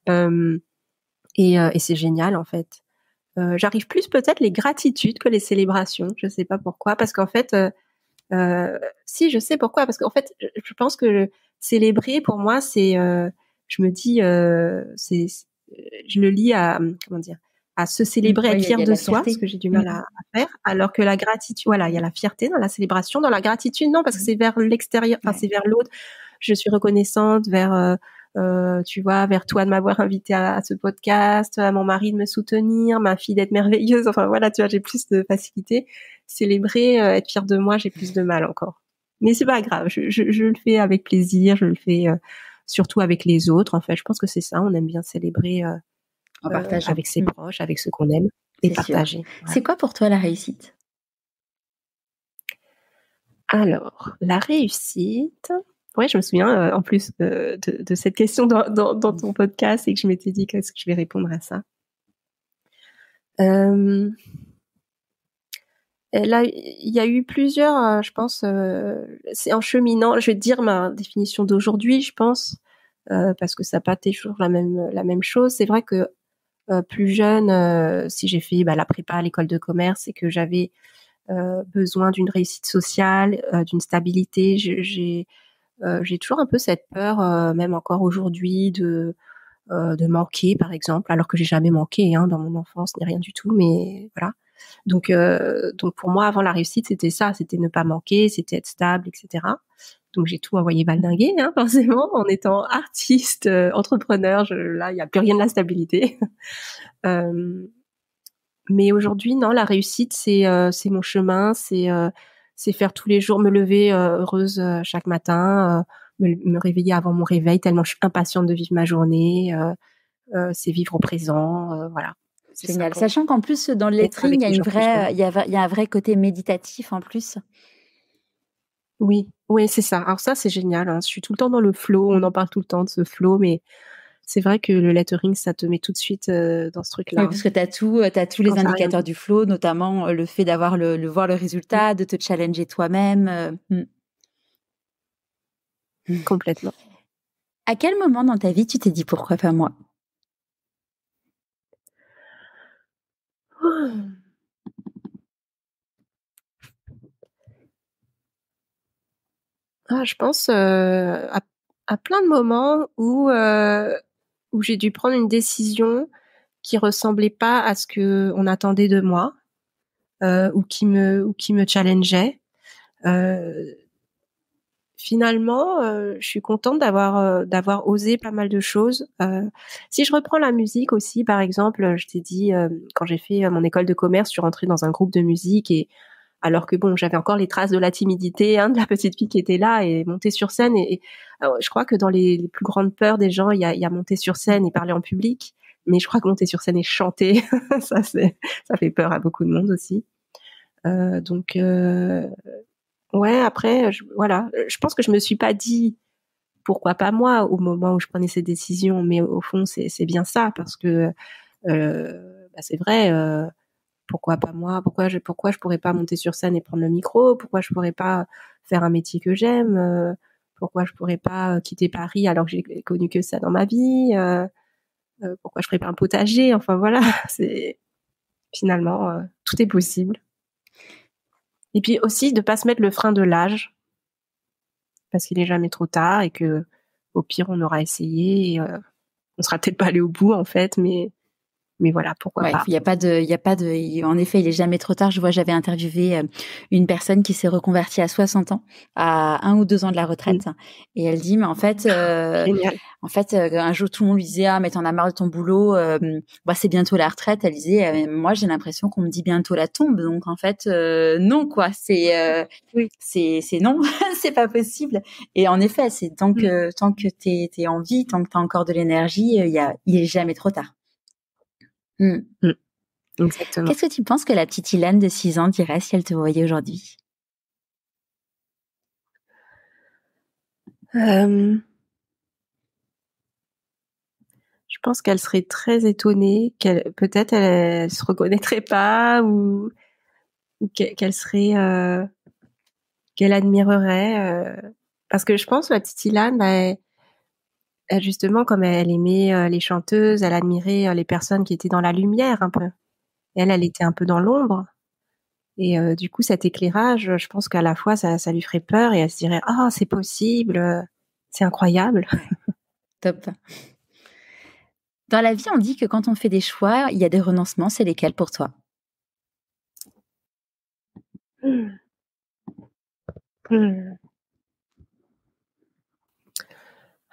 et, c'est génial en fait. J'arrive plus peut-être les gratitudes que les célébrations. Je sais pas pourquoi, parce qu'en fait, euh, si, je sais pourquoi, parce qu'en fait, je pense que célébrer pour moi, c'est, euh, je me dis, euh, c'est, euh, je le lis à, comment dire, à se célébrer, à de soi, ce que j'ai du mal à, faire, alors que la gratitude, voilà, il y a la fierté dans la célébration, dans la gratitude, non, parce que mmh. c'est vers l'extérieur, enfin, c'est vers l'autre. Je suis reconnaissante vers euh, euh tu vois, vers toi de m'avoir invité à, à, ce podcast, à mon mari de me soutenir, ma fille d'être merveilleuse. Enfin voilà, tu vois, j'ai plus de facilité célébrer, euh, être fier de moi, j'ai plus de mal encore. Mais c'est pas grave, je, le fais avec plaisir, je le fais euh, surtout avec les autres. En fait, je pense que c'est ça, on aime bien célébrer euh, en partage avec ses mm. proches, avec ceux qu'on aime et partager. C'est quoi pour toi la réussite alors, la réussite. Oui, je me souviens en plus de, cette question dans, ton podcast et que je m'étais dit qu'est-ce que je vais répondre à ça. Euh, euh, là, il y a eu plusieurs, euh, je pense, euh, c'est en cheminant, je vais dire ma définition d'aujourd'hui, je pense, parce que ça n'a pas toujours la même, la même chose. C'est vrai que plus jeune, si j'ai fait bah, la prépa à l'école de commerce et que j'avais besoin d'une réussite sociale, d'une stabilité, j'ai toujours un peu cette peur, même encore aujourd'hui, de de manquer, par exemple, alors que j'ai jamais manqué hein, dans mon enfance ni rien du tout, mais voilà. Donc, euh, donc pour moi, avant la réussite, c'était ça, c'était ne pas manquer, c'était être stable, etc. Donc j'ai tout envoyé baldinguer hein, forcément, en étant artiste, euh, entrepreneur. là, il n'y a plus rien de la stabilité. Euh, mais aujourd'hui, non, la réussite, c'est c'est mon chemin, c'est c'est faire tous les jours me lever heureuse chaque matin, me, me, réveiller avant mon réveil tellement je suis impatiente de vivre ma journée. c'est vivre au présent, voilà. Génial. Sachant qu'en plus, dans le lettering, il y, a une il, a, un vrai côté méditatif en plus. Oui, oui, c'est ça. Alors ça, c'est génial. Hein. Je suis tout le temps dans le flow. On en parle tout le temps de ce flow, mais c'est vrai que le lettering, ça te met tout de suite euh, dans ce truc-là. Oui, hein. parce que tu as, euh, tous les indicateurs du flow, notamment euh, le fait d'avoir voir le résultat, de te challenger toi-même. Hmm. Complètement. À quel moment dans ta vie tu t'es dit pourquoi pas moi Ah, je pense euh, à, plein de moments où, euh, où j'ai dû prendre une décision qui ressemblait pas à ce que on attendait de moi euh, ou qui me ou qui me challengeait finalement, euh, je suis contente d'avoir euh, d'avoir osé pas mal de choses. Euh, si je reprends la musique aussi, par exemple, je t'ai dit quand j'ai fait mon école de commerce, je suis rentrée dans un groupe de musique et alors que bon, j'avais encore les traces de la timidité hein, de la petite fille qui était là et monter sur scène. Et, je crois que dans les, plus grandes peurs des gens, il y a, y a monter sur scène et parler en public. Mais je crois que monter sur scène et chanter, ça ça fait peur à beaucoup de monde aussi. donc ouais, après, euh, je, voilà, euh, je pense que je me suis pas dit pourquoi pas moi au moment où je prenais ces décisions, mais au fond, c'est bien ça parce que euh, bah, c'est vrai. pourquoi pas moi Pourquoi je pourquoi je pourrais pas monter sur scène et prendre le micro Pourquoi je pourrais pas faire un métier que j'aime Pourquoi je pourrais pas quitter Paris alors que j'ai connu que ça dans ma vie Pourquoi je ferais pas un potager Enfin voilà, c'est finalement tout est possible. Et puis aussi de pas se mettre le frein de l'âge, parce qu'il est jamais trop tard et que au pire on aura essayé, et, euh, on sera peut-être pas allé au bout en fait, mais mais voilà, pourquoi pas. Il n'y a pas de, il y a pas de, en effet, il est jamais trop tard. Je vois, j'avais interviewé euh, une personne qui s'est reconvertie à 60 ans, à un ou deux ans de la mmh. retraite, et elle dit, mais en fait, euh, ah, en fait, euh, un jour tout le monde lui disait, ah, mais t'en as marre de ton boulot, bah c'est bientôt la retraite. Elle disait, moi j'ai l'impression qu'on me dit bientôt la tombe, donc en fait, non quoi, c'est, oui. c'est, c'est non, c'est pas possible. Et en effet, c'est tant mmh. que tant que t'es es en vie, tant que t'as encore de l'énergie, il y il est jamais trop tard. Hmm. Mm. Qu'est-ce que tu penses que la petite Ilan de 6 ans dirait si elle te voyait aujourd'hui euh, Je pense qu'elle serait très étonnée, qu'elle peut-être elle, ne se reconnaîtrait pas ou, qu'elle serait euh, qu'elle admirerait euh, parce que je pense que la petite Ilan ben, elle euh, justement, comme elle aimait euh, les chanteuses, elle admirait euh, les personnes qui étaient dans la lumière un peu. Elle, elle était un peu dans l'ombre. Et du coup, cet éclairage, je pense qu'à la fois, ça, lui ferait peur et elle se dirait Ah, c'est possible, c'est incroyable. Top. Dans la vie, on dit que quand on fait des choix, il y a des renoncements. C'est lesquels pour toi hmm. Hmm.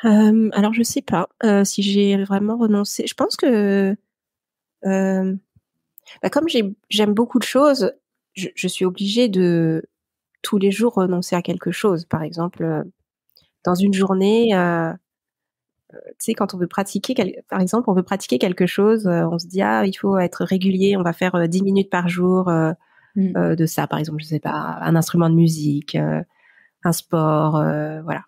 Euh, alors je sais pas euh, si j'ai vraiment renoncé. Je pense que euh, bah, comme j'aime beaucoup de choses, je, suis obligée de tous les jours renoncer à quelque chose. Par exemple, dans une journée, tu sais, quand on veut pratiquer, par exemple, on veut pratiquer quelque chose, on se dit ah il faut être régulier, on va faire 10 minutes par jour mmh. de ça. Par exemple, je sais pas, un instrument de musique, un sport, voilà.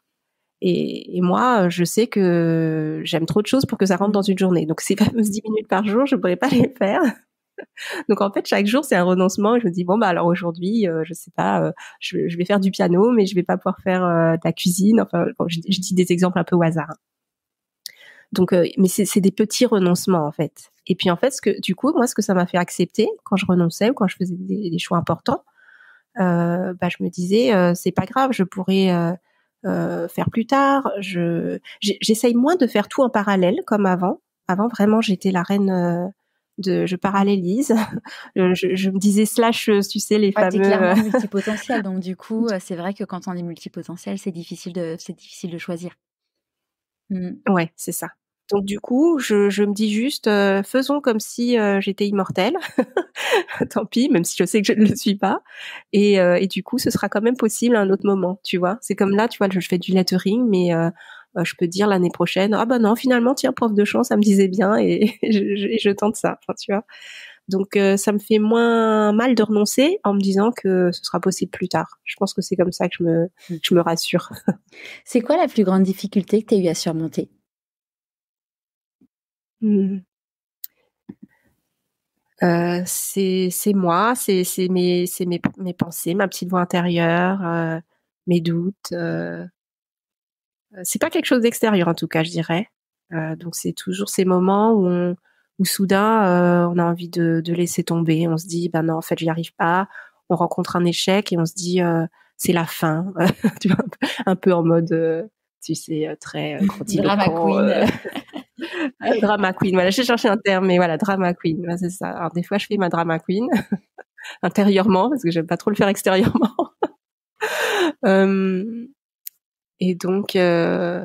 Et, et, moi, euh, je sais que j'aime trop de choses pour que ça rentre dans une journée. Donc ces fameuses 10 minutes par jour, je ne pourrais pas les faire. Donc en fait, chaque jour, c'est un renoncement. Je me dis bon bah alors aujourd'hui, je euh, je sais pas, euh, je, vais faire du piano, mais je vais pas pouvoir faire ta de la cuisine. Enfin, bon, je, dis des exemples un peu au hasard. Hein. Donc, mais c'est des petits renoncements en fait. Et puis en fait, ce que du coup, moi, ce que ça m'a fait accepter quand je renonçais ou quand je faisais des, des choix importants, bah, je me disais c'est pas grave, je pourrais euh, faire plus tard. j'essaye moins de faire tout en parallèle comme avant. Avant vraiment j'étais la reine euh, de je parallélise. Euh, je, me disais slash tu sais les ouais, fameux. donc du coup c'est vrai que quand on est multipotentiel c'est difficile de c'est difficile de choisir. Mmh. Ouais c'est ça donc du coup, je, me dis juste, euh, faisons comme si euh, j'étais immortelle. Tant pis, même si je sais que je ne le suis pas. Euh, et, du coup, ce sera quand même possible à un autre moment, tu vois. C'est comme là, tu vois, je, fais du lettering, mais je peux dire l'année prochaine, ah ben non, finalement, tiens, prof de chant, ça me disait bien, et je, tente ça, tu vois. Donc ça me fait moins mal de renoncer en me disant que ce sera possible plus tard. Je pense que c'est comme ça que je me, mmh. je me rassure. c'est quoi la plus grande difficulté que tu as eu à surmonter Mmh. Euh, c'est moi, c'est mes, pensées, ma petite voix intérieure, euh, mes doutes. Euh. C'est pas quelque chose d'extérieur en tout cas, je dirais. donc c'est toujours ces moments où, où soudain on a envie de, de, laisser tomber. On se dit ben non en fait j'y arrive pas. On rencontre un échec et on se dit c'est la fin. tu un peu en mode tu sais très grand Ah, drama queen. Voilà, j'ai cherché un terme, mais voilà, drama queen. c'est ça. Alors, des fois, je fais ma drama queen intérieurement parce que j'aime pas trop le faire extérieurement. Hum, et donc, euh,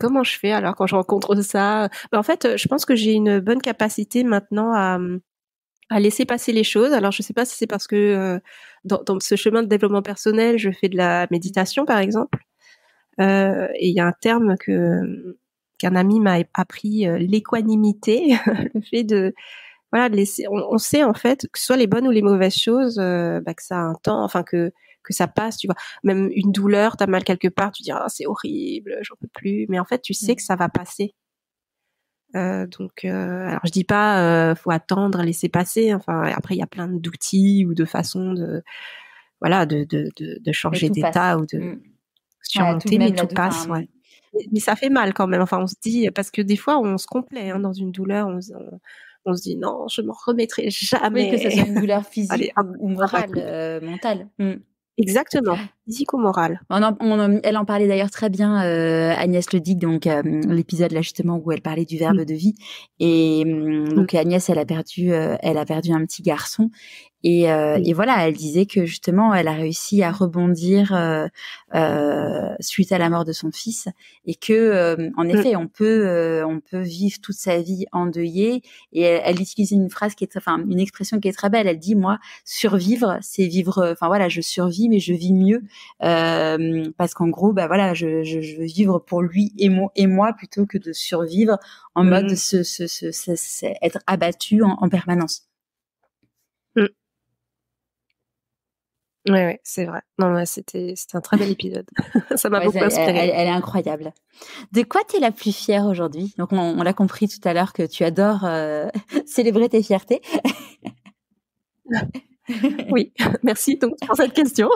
comment je fais alors quand je rencontre ça ben, En fait, je pense que j'ai une bonne capacité maintenant à, laisser passer les choses. Alors, je ne sais pas si c'est parce que euh, dans, ce chemin de développement personnel, je fais de la méditation, par exemple. Euh, et il y a un terme que un ami m'a appris euh, l'équanimité, le fait de voilà, de laisser, on, sait en fait que ce soit les bonnes ou les mauvaises choses, euh, bah, que ça a un temps, enfin que que ça passe, tu vois. Même une douleur, t'as mal quelque part, tu dis ah c'est horrible, j'en peux plus, mais en fait tu sais mm. que ça va passer. Euh, donc, euh, alors je dis pas faut attendre, laisser passer. Enfin après il y a plein d'outils ou de façons de voilà de de, de, changer d'état ou de mm. surmonter, mais tout passe. Ouais mais ça fait mal quand même. Enfin, on se dit, parce que des fois, on se complaît hein, dans une douleur, on, se dit non, je m'en remettrai jamais. que ce soit une douleur physique ou morale, euh, mentale. Mm. Exactement ou morale elle en parlait d'ailleurs très bien, euh, Agnès Le dit, donc euh, l'épisode là justement où elle parlait du verbe mm. de vie. Et mm, mm. donc Agnès, elle a perdu, euh, elle a perdu un petit garçon. Et, et, voilà, elle disait que justement, elle a réussi à rebondir suite à la mort de son fils, et que en effet, on peut, on peut vivre toute sa vie endeuillée. Et elle, utilisait une phrase qui est, enfin, une expression qui est très belle. Elle dit, moi, survivre, c'est vivre. Enfin voilà, je survis, mais je vis mieux euh, parce qu'en gros, bah voilà, je, veux vivre pour lui et, et moi plutôt que de survivre en mode mm. être abattu en, permanence. Mm. Oui, ouais, c'est vrai. Non, c'était un très bel épisode. Ça m'a beaucoup inspiré. Elle, est incroyable. De quoi tu es la plus fière aujourd'hui Donc, on, l'a compris tout à l'heure que tu adores euh, célébrer tes fiertés. oui, merci donc pour cette question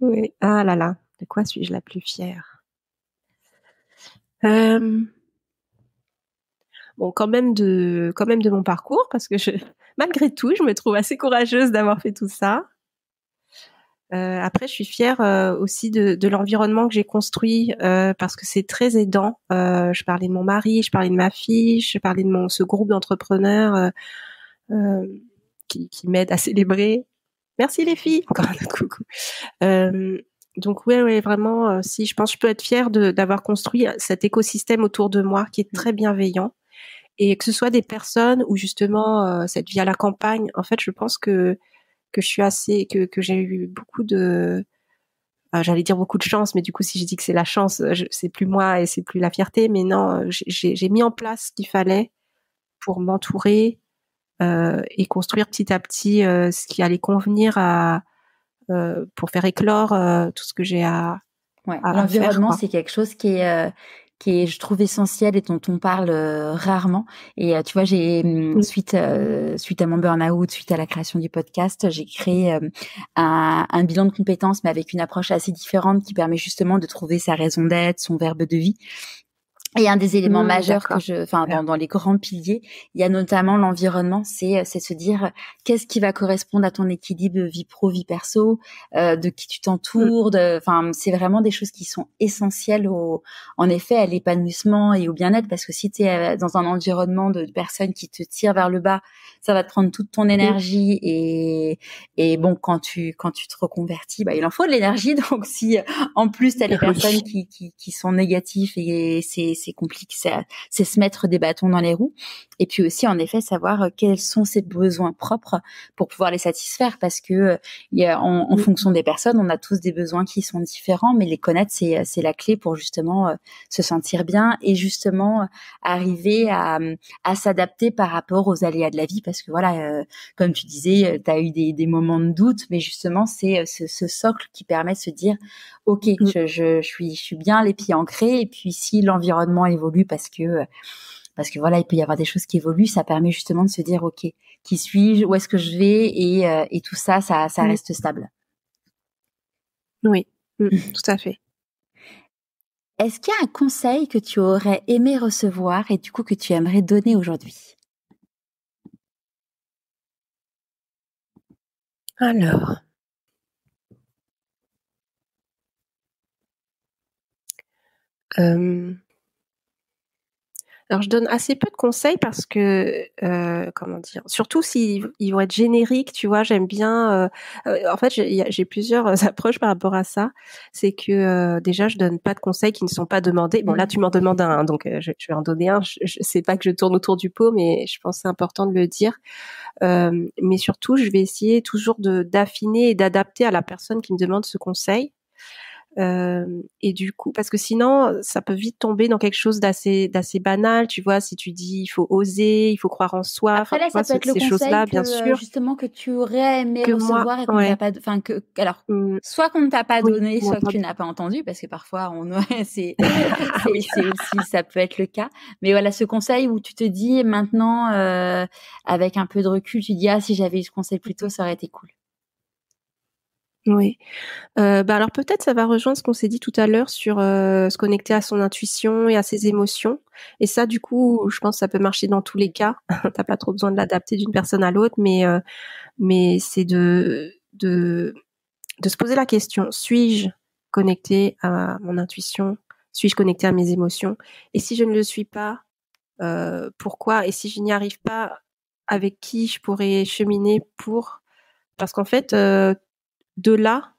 oui. Ah là là, de quoi suis-je la plus fière euh, Bon, quand même de, quand même de mon parcours, parce que malgré tout, je me trouve assez courageuse d'avoir fait tout ça. Euh, après, je suis fière euh, aussi de, l'environnement que j'ai construit parce que c'est très aidant. je parlais de mon mari, je parlais de ma fille, je parlais de mon ce groupe d'entrepreneurs qui, qui m'aide à célébrer. Merci les filles, encore un coucou. Euh, donc oui, vraiment, euh, si je pense, que je peux être fière d'avoir construit euh, cet écosystème autour de moi qui est très bienveillant. Et que ce soit des personnes ou justement cette vie à la campagne, en fait, je pense que que je suis assez, que, j'ai eu beaucoup de, j'allais dire beaucoup de chance, mais du coup, si j'ai dit que c'est la chance, c'est plus moi et c'est plus la fierté. Mais non, j'ai mis en place ce qu'il fallait pour m'entourer euh, et construire petit à petit euh, ce qui allait convenir à, euh, pour faire éclore tout ce que j'ai à, ouais. L'environnement, c'est quelque chose qui est, qui je trouve, essentiel et dont on parle rarement. Et tu vois, j'ai mm, suite suite à mon burn-out, suite à la création du podcast, j'ai créé un, bilan de compétences, mais avec une approche assez différente qui permet justement de trouver sa raison d'être, son verbe de vie. Et un des éléments mmh, majeurs que je, enfin, dans, les grands piliers, il y a notamment l'environnement. C'est, euh, c'est se dire euh, qu'est-ce qui va correspondre à ton équilibre vie pro, vie perso, euh, de qui tu t'entoures. Enfin, c'est vraiment des choses qui sont essentielles au, en effet, à l'épanouissement et au bien-être. Parce que si tu es dans un environnement de personnes qui te tirent vers le bas, ça va te prendre toute ton mmh. énergie et, et bon, quand tu, quand tu te reconvertis, bah, il en faut de l'énergie. Donc, si en plus tu as des personnes qui, qui, qui sont négatives et c'est, c'est compliqué, c'est se mettre des bâtons dans les roues. Et puis aussi, en effet, savoir euh, quels sont ses besoins propres pour pouvoir les satisfaire parce que euh, y a, en, mmh. fonction des personnes, on a tous des besoins qui sont différents, mais les connaître, c'est, euh, c'est la clé pour justement se sentir bien et justement arriver à, à s'adapter par rapport aux aléas de la vie parce que voilà, euh, comme tu disais, euh, tu as eu des, moments de doute, mais justement, c'est euh, ce, socle qui permet de se dire, ok, mm. je, suis, bien les pieds ancrés, et puis si l'environnement évolue parce que parce que voilà, il peut y avoir des choses qui évoluent, ça permet justement de se dire, ok, qui suis-je, où est-ce que je vais, et, tout ça, ça, mm. reste stable. Oui, mm. tout à fait. Est-ce qu'il y a un conseil que tu aurais aimé recevoir et du coup que tu aimerais donner aujourd'hui Alors, euh, alors je donne assez peu de conseils parce que euh, comment dire, surtout s'ils vont être génériques, tu vois, j'aime bien. Euh, euh, en fait, j'ai plusieurs approches par rapport à ça. C'est que déjà je donne pas de conseils qui ne sont pas demandés. Bon là tu m'en demandes un, hein, donc je, vais en donner un. Je, sais pas que je tourne autour du pot, mais je pense c'est important de le dire. mais surtout, je vais essayer toujours d'affiner et d'adapter à la personne qui me demande ce conseil. Euh, et du coup, parce que sinon, ça peut vite tomber dans quelque chose d'assez d'assez banal, tu vois. Si tu dis, il faut oser, il faut croire en soi. Après là, ça conseil bien sûr. justement que tu aurais aimé recevoir et qu'on n'a pas, enfin que alors, mm. soit qu'on ne t'a pas donné, soit que tu n'as pas entendu, parce que parfois on c'est aussi ça peut être le cas. Mais voilà, ce conseil où tu te dis maintenant euh, avec un peu de recul, tu dis ah si j'avais eu ce conseil plus tôt, ça aurait été cool. Oui. Euh, bah, alors peut-être ça va rejoindre ce qu'on s'est dit tout à l'heure sur euh, se connecter à son intuition et à ses émotions. Et ça, du coup, je pense que ça peut marcher dans tous les cas. T'as pas trop besoin de l'adapter d'une personne à l'autre, mais euh, mais c'est de de de se poser la question suis-je connecté à mon intuition Suis-je connecté à mes émotions Et si je ne le suis pas, pourquoi Et si je n'y arrive pas, avec qui je pourrais cheminer pour Parce qu'en fait de là,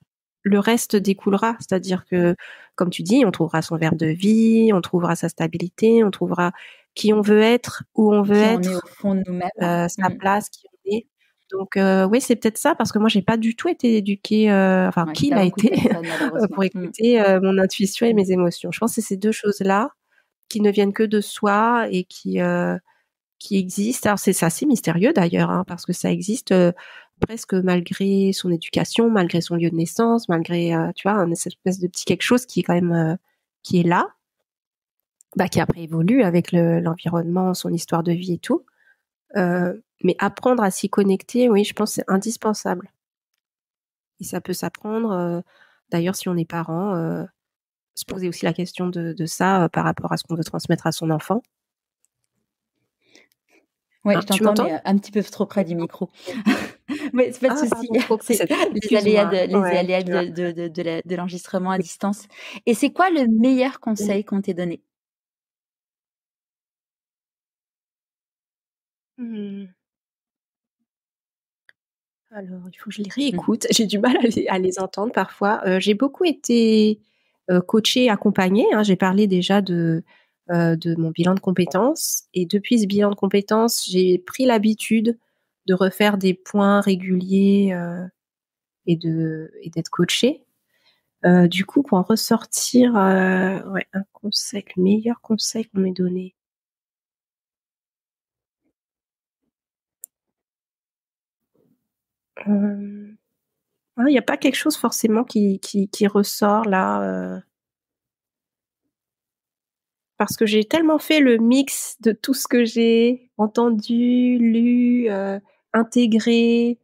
le reste découlera. C'est-à-dire que, comme tu dis, on trouvera son verre de vie, on trouvera sa stabilité, on trouvera qui on veut être, où on veut être, on au nous-mêmes, euh, sa mm. place, qui on est. Donc euh, oui, c'est peut-être ça parce que moi j'ai pas du tout été éduquée, euh, enfin qui l'a été pour mm. écouter mon intuition et mm. mes émotions. Je pense que c'est ces deux choses-là qui ne viennent que de soi et qui qui existent. Alors c'est assez mystérieux d'ailleurs hein, parce que ça existe presque malgré son éducation, malgré son lieu de naissance, malgré, euh, tu vois, un espèce de petit quelque chose qui est quand même, euh, qui est là, bah, qui après évolue avec l'environnement, son histoire de vie et tout. Euh, mais apprendre à s'y connecter, oui, je pense c'est indispensable. Et ça peut s'apprendre, d'ailleurs, si on est parent, se poser aussi la question de ça par rapport à ce qu'on veut transmettre à son enfant. Oui, ah, je t'entends, euh, un petit peu trop près du micro. Mais c'est pas de ah, souci. les aléas de, les de, l'enregistrement à distance. Et c'est quoi le meilleur conseil qu'on t'ait donné mmh. Alors, il faut que je les mmh réécoute. J'ai du mal à les, entendre parfois. Euh, j'ai beaucoup été euh, coachée, accompagnée. Hein. J'ai parlé déjà de euh, de mon bilan de compétences. Et depuis ce bilan de compétences, j'ai pris l'habitude de refaire des points réguliers euh, et de d'être coachée. Euh, du coup, pour en ressortir, un conseil, le meilleur conseil qu'on m'ait donné. Hein, il n'y a pas quelque chose forcément qui ressort là parce que j'ai tellement fait le mix de tout ce que j'ai entendu, lu, euh, intégré,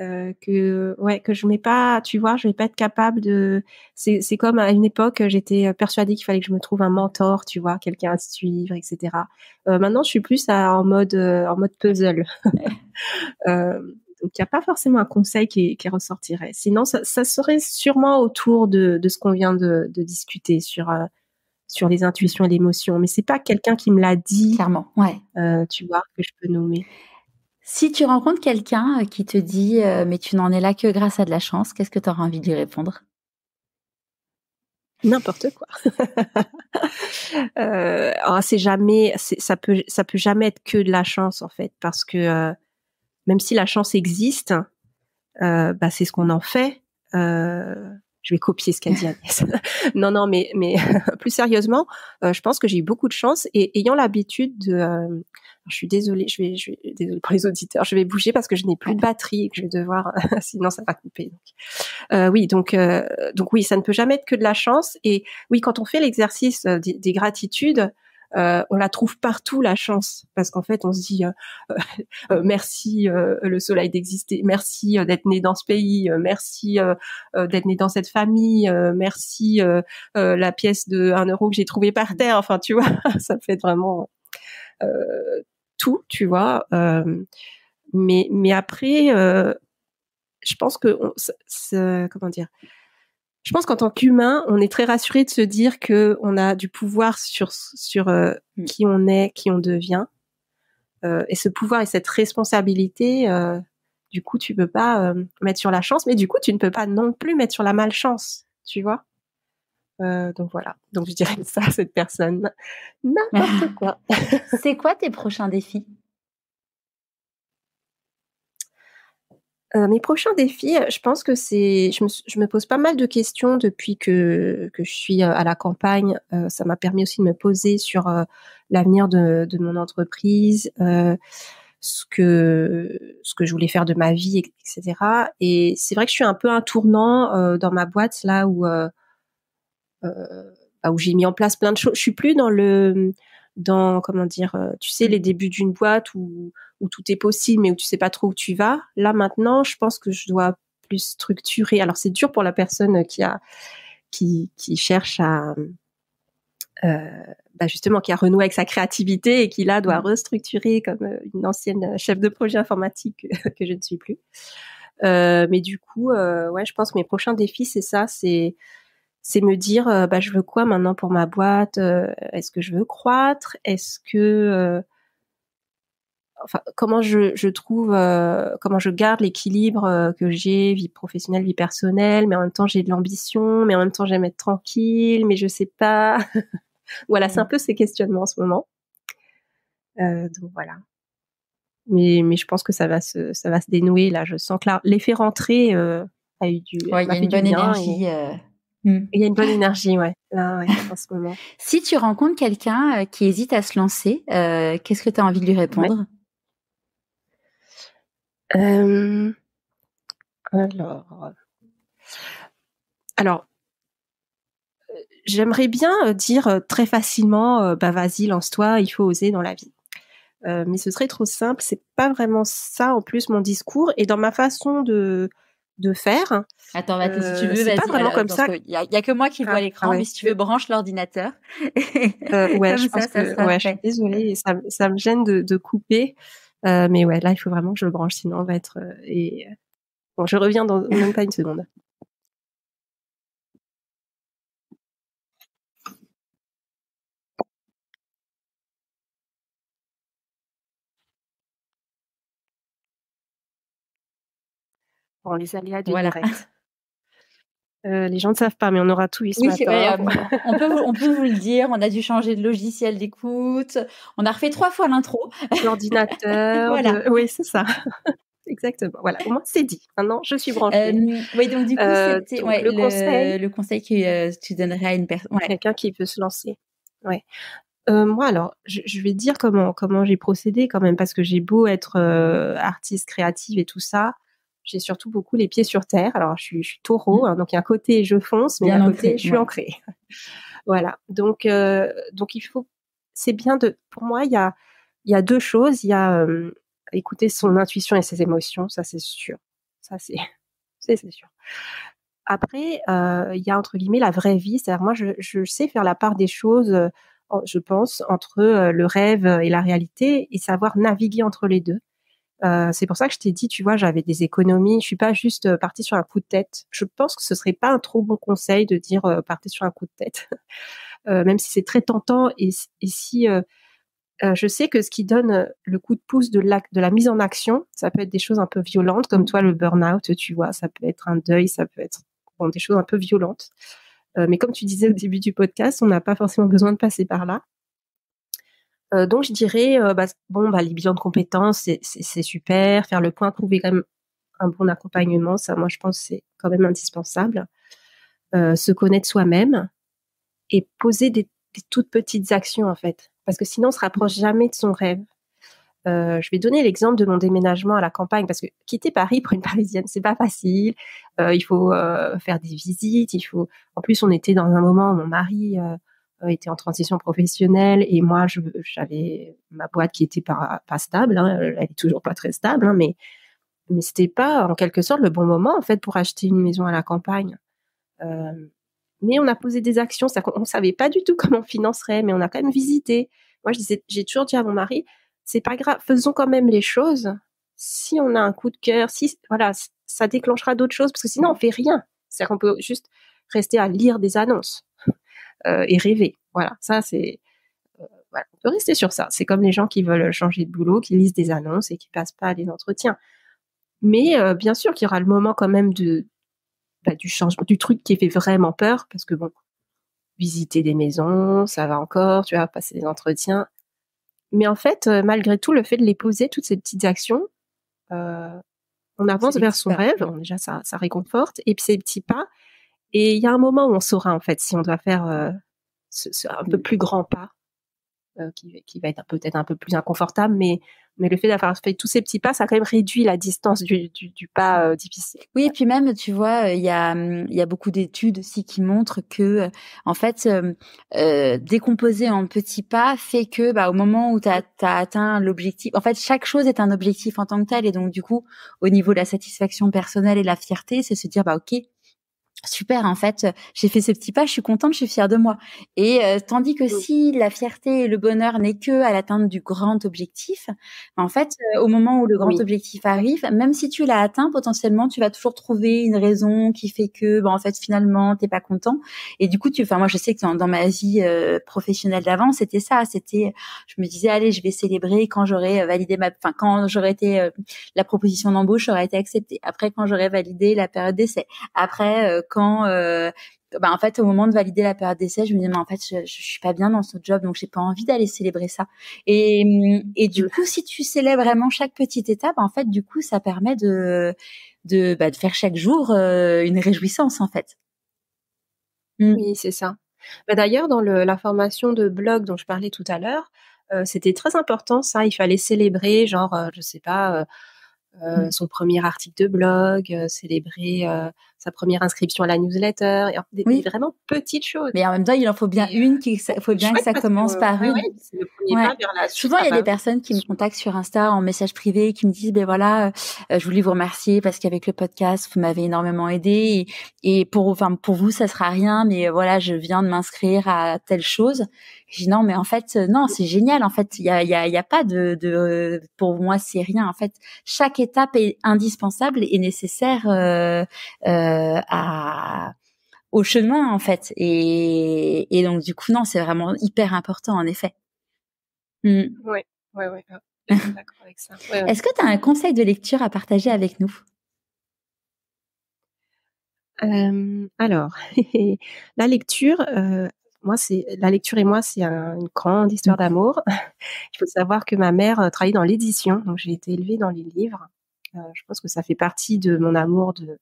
euh, que ouais que je mets pas, tu vois, je vais pas être capable de. C'est comme à une époque, j'étais persuadée qu'il fallait que je me trouve un mentor, tu vois, quelqu'un à suivre, etc. Euh, maintenant, je suis plus en mode en mode puzzle. donc, il n'y a pas forcément un conseil qui, ressortirait. Sinon, ça, serait sûrement autour de, ce qu'on vient de, de, discuter sur sur les intuitions et l'émotion. Mais c'est pas quelqu'un qui me l'a dit. Clairement, ouais. Euh, tu vois, que je peux nommer. Si tu rencontres quelqu'un euh, qui te dit euh, mais tu n'en es là que grâce à de la chance, qu'est-ce que tu auras envie d'y répondre N'importe quoi. Ah, c'est jamais, ça peut, ça peut jamais être que de la chance en fait, parce que même si la chance existe, bah, c'est ce qu'on en fait je vais copier ce qu'elle dit non, non, mais, mais plus sérieusement, euh, je pense que j'ai eu beaucoup de chance et ayant l'habitude de. Euh, je suis désolée, je vais, je désolée pour les auditeurs, je vais bouger parce que je n'ai plus de batterie et que je vais devoir, sinon ça va couper. Euh, oui, donc, donc oui, ça ne peut jamais être que de la chance. Et oui, quand on fait l'exercice des, gratitudes, euh, on la trouve partout la chance parce qu'en fait on se dit euh, euh, merci le soleil d'exister, merci d'être né dans ce pays, merci d'être né dans cette famille, merci la pièce de 1 euro que j'ai trouvée par terre. Enfin tu vois, ça fait vraiment tout, tu vois. mais mais après je pense que comment dire je pense qu'en tant qu'humain, on est très rassuré de se dire que on a du pouvoir sur sur euh, mm. qui on est, qui on devient, euh, et ce pouvoir et cette responsabilité. Euh, du coup, tu peux pas euh, mettre sur la chance, mais du coup, tu ne peux pas non plus mettre sur la malchance, tu vois. Euh, donc voilà. Donc je dirais ça à cette personne. N'importe quoi. C'est quoi tes prochains défis Euh, mes prochains défis, euh, je pense que c'est, je me, pose pas mal de questions depuis que, que je suis euh, à la campagne. Euh, ça m'a permis aussi de me poser sur l'avenir de, de, mon entreprise, ce que ce que je voulais faire de ma vie, etc. Et c'est vrai que je suis un peu un tournant dans ma boîte là où bah, où j'ai mis en place plein de choses. Je suis plus dans le dans comment dire, euh, tu sais, les débuts d'une boîte où, tout est possible, mais où tu sais pas trop où tu vas. Là maintenant, je pense que je dois plus structurer. Alors c'est dur pour la personne qui a qui, cherche à euh, bah, justement qui a renoué avec sa créativité et qui là doit mm. restructurer comme euh, une ancienne chef de projet informatique que je ne suis plus. mais du coup, ouais, je pense que mes prochains défis c'est ça, c'est c'est me dire euh, bah je veux quoi maintenant pour ma boîte euh, est-ce que je veux croître est-ce que euh, enfin comment je, je trouve comment je garde l'équilibre que j'ai vie professionnelle vie personnelle mais en même temps j'ai de l'ambition mais en même temps j'aime être tranquille mais je sais pas voilà c'est mmh. un peu ces questionnements en ce moment donc voilà mais mais je pense que ça va se ça va se dénouer là je sens que l'effet rentrée a eu du il y a une bonne énergie Mm. Il y a une bonne énergie, ouais, là, en ce moment. si tu rencontres quelqu'un euh, qui hésite à se lancer, euh, qu'est-ce que tu as envie de lui répondre euh, Alors. J'aimerais bien dire très facilement, bah vas-y, lance-toi, il faut oser dans la vie. mais ce serait trop simple, c'est pas vraiment ça en plus mon discours et dans ma façon de de faire. Attends, si tu euh, veux, vas pas vraiment comme ça. Il euh, y, a que moi qui vois ah, l'écran, mais ah si tu veux, branche l'ordinateur. Euh, ouais, je pense que, je suis désolée, ça, me gêne de, couper. mais ouais, là, il faut vraiment que je le branche, sinon on va être bon, je reviens dans même pas une seconde. les aléas du euh, les gens ne savent pas, mais on aura tout ici. Oui, euh, on, peut, vous le dire, on a dû changer de logiciel d'écoute, on a refait trois fois l'intro. L'ordinateur. Oui, c'est ça. Exactement. Voilà, c'est dit. Maintenant, je suis branchée. Euh, oui, donc du coup, le, conseil. que tu donnerais à une personne. Quelqu'un qui veut se lancer. Ouais. moi, alors, je, vais dire comment, comment j'ai procédé quand même, parce que j'ai beau être artiste créative et tout ça, j'ai surtout beaucoup les pieds sur terre. Alors, je suis, taureau, mm. hein, donc il y a un côté je fonce, mais un côté je suis ancré. ancrée. voilà. Donc, euh, donc il faut, c'est bien de, pour moi, il y a, il y a deux choses. Il y a euh, écouter son intuition et ses émotions, ça c'est sûr. Ça c'est, c'est, sûr. Après, euh, il y a entre guillemets la vraie vie. C'est-à-dire, moi, je sais faire la part des choses, je pense, entre le rêve et la réalité et savoir naviguer entre les deux. Euh, c'est pour ça que je t'ai dit, tu vois, j'avais des économies. Je suis pas juste euh, partie sur un coup de tête. Je pense que ce serait pas un trop bon conseil de dire euh, partir partez sur un coup de tête, même si c'est très tentant. Et, si je sais que ce qui donne le coup de pouce de la, mise en action, ça peut être des choses un peu violentes, comme toi le burn-out, tu vois, ça peut être un deuil, ça peut être des choses un peu violentes. mais comme tu disais au début du podcast, on n'a pas forcément besoin de passer par là. Euh, donc je dirais, euh, bah, bon, bah, les bilans de compétences, c'est super, faire le point, trouver quand même un bon accompagnement, ça, moi, je pense, c'est quand même indispensable. Euh, se connaître soi-même et poser des, toutes petites actions, en fait, parce que sinon, on se rapproche jamais de son rêve. je vais donner l'exemple de mon déménagement à la campagne parce que quitter Paris pour une Parisienne, c'est pas facile. il faut faire des visites, il faut. En plus, on était dans un moment où mon mari euh, était en transition professionnelle et moi j'avais ma boîte qui était pas, stable hein, elle est toujours pas très stable hein, mais mais c'était pas en quelque sorte le bon moment en fait pour acheter une maison à la campagne euh, mais on a posé des actions ça, ne savait pas du tout comment on financerait mais on a quand même visité moi j'ai toujours dit à mon mari c'est pas grave faisons quand même les choses si on a un coup de cœur si voilà ça déclenchera d'autres choses parce que sinon on fait rien c'est qu'on peut juste rester à lire des annonces euh, et rêver. Voilà, ça c'est. Euh, on peut rester sur ça. C'est comme les gens qui veulent changer de boulot, qui lisent des annonces et qui passent pas à des entretiens. Mais euh, bien sûr qu'il y aura le moment quand même de bah, du changement, du truc qui fait vraiment peur, parce que bon, visiter des maisons, ça va encore, tu vas passer des entretiens. Mais en fait, malgré tout, le fait de les poser, toutes ces petites actions, on avance vers son rêve, déjà ça, ça réconforte, et puis ces petits pas, et il y a un moment où on saura en fait si on doit faire euh, ce, un peu plus grand pas, euh, qui, qui, va être peut-être un peu plus inconfortable, mais mais le fait d'avoir fait tous ces petits pas, ça a quand même réduit la distance du, du, du pas euh, difficile. Oui, et puis même, tu vois, il y a, hum, y a beaucoup d'études aussi qui montrent que, en fait, euh, décomposer en petits pas fait que, bah, au moment où tu as, atteint l'objectif, en fait, chaque chose est un objectif en tant que tel. Et donc, du coup, au niveau de la satisfaction personnelle et de la fierté, c'est se dire, bah, OK, super en fait j'ai fait ce petit pas je suis contente je suis fière de moi et euh, tandis que mmh. si la fierté et le bonheur n'est que à l'atteinte du grand objectif en fait euh, au moment où le grand objectif arrive même si tu l'as atteint potentiellement tu vas toujours trouver une raison qui fait que bah, en fait finalement t'es pas content et du coup tu enfin moi je sais que dans, ma vie euh, professionnelle d'avant c'était ça c'était je me disais allez je vais célébrer quand j'aurai validé ma enfin quand j'aurais été la proposition d'embauche aurait été acceptée après quand j'aurais validé la période d'essai après quand euh, bah, en fait au moment de valider la période d'essai je me dis mais en fait je, je, suis pas bien dans ce job donc j'ai pas envie d'aller célébrer ça et du coup si tu célèbres vraiment chaque petite étape en fait du coup ça permet de de bah, faire chaque jour euh, une réjouissance en fait mm. oui c'est ça bah, d'ailleurs dans la formation de blog dont je parlais tout à l'heure euh, c'était très important ça il fallait célébrer genre je sais pas mm. son premier article de blog célébrer sa première inscription à la newsletter, et des, des, vraiment petites choses. Mais en même temps, il en faut bien une, qui, faut bien que ça commence par une. le premier pas vers la Souvent, il y a des personnes qui me contactent sur Insta en message privé, qui me disent, ben voilà, euh, je voulais vous remercier parce qu'avec le podcast, vous m'avez énormément aidé et, et, pour, enfin, pour vous, ça sera rien, mais euh, voilà, je viens de m'inscrire à telle chose. Je dis non, mais en fait, euh, non, c'est génial. En fait, il y a, y, a, y a pas de, de pour moi, c'est rien. En fait, chaque étape est indispensable et nécessaire. Euh, euh, euh, à au chemin en fait. Et, donc du coup non, c'est vraiment hyper important en effet. Oui, mmh. oui, Ouais, ah, D'accord avec ça. Est-ce que tu as un conseil de lecture à partager avec nous euh, Alors, la lecture, euh, moi, c'est la lecture et moi, c'est une grande histoire mmh. d'amour. Il faut savoir que ma mère travaillait dans l'édition, donc j'ai été élevée dans les livres. je pense que ça fait partie de mon amour de,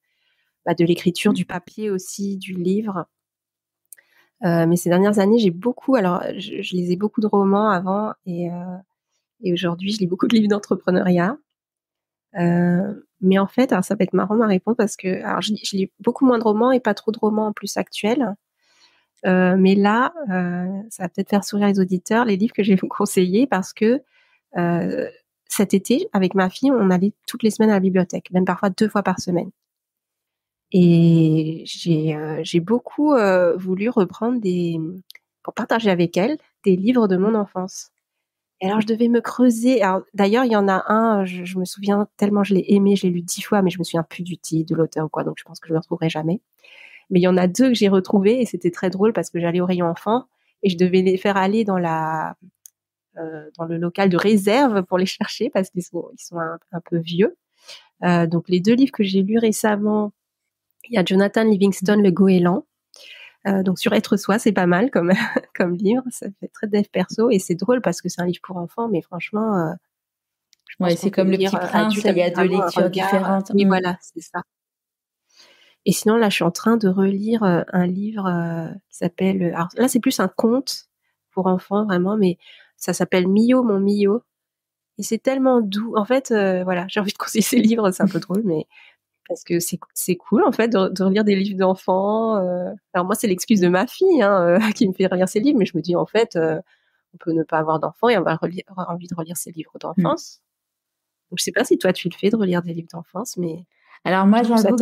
bah, de l'écriture, du papier aussi, du livre. Euh, mais ces dernières années, j'ai beaucoup, alors je, lisais beaucoup de romans avant euh, et, aujourd'hui, je lis beaucoup de livres d'entrepreneuriat. Euh, mais en fait, alors ça va être marrant ma réponse parce que alors je, je, lis beaucoup moins de romans et pas trop de romans en plus actuels. mais là, ça va peut-être faire sourire les auditeurs, les livres que je vais vous conseiller parce que cet été, avec ma fille, on allait toutes les semaines à la bibliothèque, même parfois deux fois par semaine. Et j'ai euh, beaucoup euh, voulu reprendre des, pour partager avec elle, des livres de mon enfance. Et alors, je devais me creuser. D'ailleurs, il y en a un, je, me souviens tellement je l'ai aimé, je l'ai lu dix fois, mais je me souviens plus du titre, de l'auteur ou quoi, donc je pense que je ne le retrouverai jamais. Mais il y en a deux que j'ai retrouvés et c'était très drôle parce que j'allais au rayon enfant et je devais les faire aller dans la, euh, dans le local de réserve pour les chercher parce qu'ils sont, ils sont un, peu vieux. Euh, donc les deux livres que j'ai lus récemment, il y a Jonathan Livingston, Le Goéland. Euh, donc sur être soi, c'est pas mal comme, comme livre. Ça fait très dev perso et c'est drôle parce que c'est un livre pour enfants, mais franchement. Euh, c'est comme le petit euh, prince, il y a deux lectures différentes. Oui, mm. voilà, c'est ça. Et sinon, là, je suis en train de relire un livre qui s'appelle. là, c'est plus un conte pour enfants, vraiment, mais ça s'appelle Mio, mon Mio. Et c'est tellement doux. En fait, voilà, j'ai envie de conseiller ces livres, c'est un peu drôle, mais parce que c'est cool en fait de, relire des livres d'enfants. Euh. Alors moi c'est l'excuse de ma fille hein, euh, qui me fait relire ses livres, mais je me dis en fait euh, on peut ne pas avoir d'enfants et avoir, avoir, envie de relire ses livres mmh. d'enfance. Donc je sais pas si toi tu le fais de relire des livres d'enfance, mais alors moi, j'ai une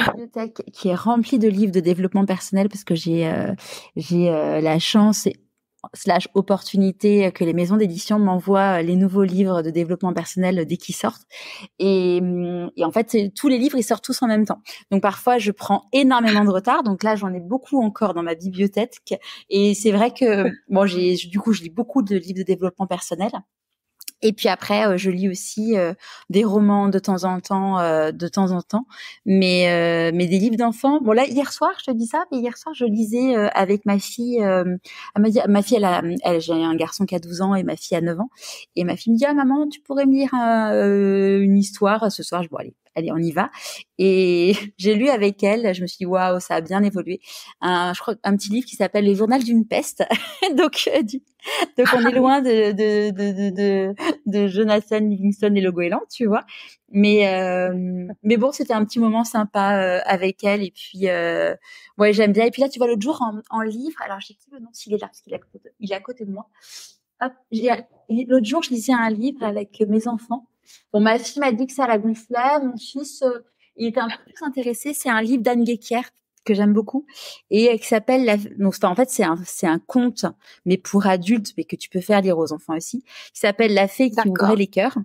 bibliothèque qui est remplie de livres de développement personnel parce que j'ai j'ai la chance slash opportunité que les maisons d'édition m'envoient euh, les nouveaux livres de développement personnel dès qu'ils sortent. Et, hum, en fait, tous les livres, ils sortent tous en même temps. Donc parfois, je prends énormément de retard. Donc là, j'en ai beaucoup encore dans ma bibliothèque. Et c'est vrai que, bon, j'ai, du coup, je lis beaucoup de livres de développement personnel. Et puis après, euh, je lis aussi euh, des romans de temps en temps, euh, de temps en temps, mais mais des livres d'enfants. Bon là, hier soir, je te dis ça, mais hier soir, je lisais avec ma fille. Ma, ma, fille, elle, j'ai un garçon qui a 12 ans et ma fille a 9 ans. Et ma fille me dit, ah, maman, tu pourrais me lire une histoire ce soir. Je vois. bon allez, on y va. Et j'ai lu avec elle, je me suis dit, waouh, ça a bien évolué, un, je crois, un petit livre qui s'appelle Les journal d'une peste. donc, euh, donc, on est loin de, de, de, de, de Jonathan Livingston et le Goéland, tu vois. Mais, euh, mais bon, c'était un petit moment sympa euh, avec elle. Et puis, ouais, j'aime bien. Et puis là, tu vois, l'autre jour, en, livre, alors j'ai qui le nom s'il est là, parce qu'il est, est à côté de moi. l'autre jour, je lisais un livre avec mes enfants Bon, ma fille m'a dit que ça la gonflait. Mon fils, euh, il était un peu plus intéressé. C'est un livre d'Anne Guéquier que j'aime beaucoup et qui s'appelle la... non en fait c'est un c'est un conte mais pour adultes mais que tu peux faire lire aux enfants aussi qui s'appelle la fée qui ouvrait les cœurs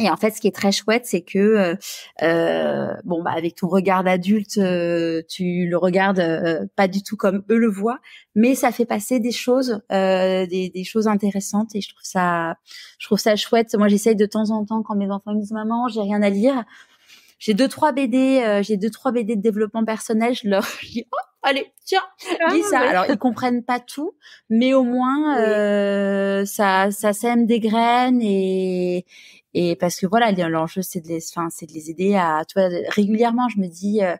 et en fait, ce qui est très chouette, c'est que euh, euh bon, bah, avec ton regard d'adulte, euh, tu le regardes euh, pas du tout comme eux le voient, mais ça fait passer des choses, des, des, choses intéressantes. Et je trouve ça, je trouve ça chouette. Moi, j'essaye de temps en temps quand mes enfants me disent maman, j'ai rien à lire. J'ai deux trois BD, j'ai deux trois BD de développement personnel. Je leur dis oh, allez, tiens, ah, lis ça. Alors ils comprennent pas tout, mais au moins ça ça sème des graines et et parce que voilà, l'enjeu c'est de les, enfin c'est de les aider à, toi régulièrement je me dis euh,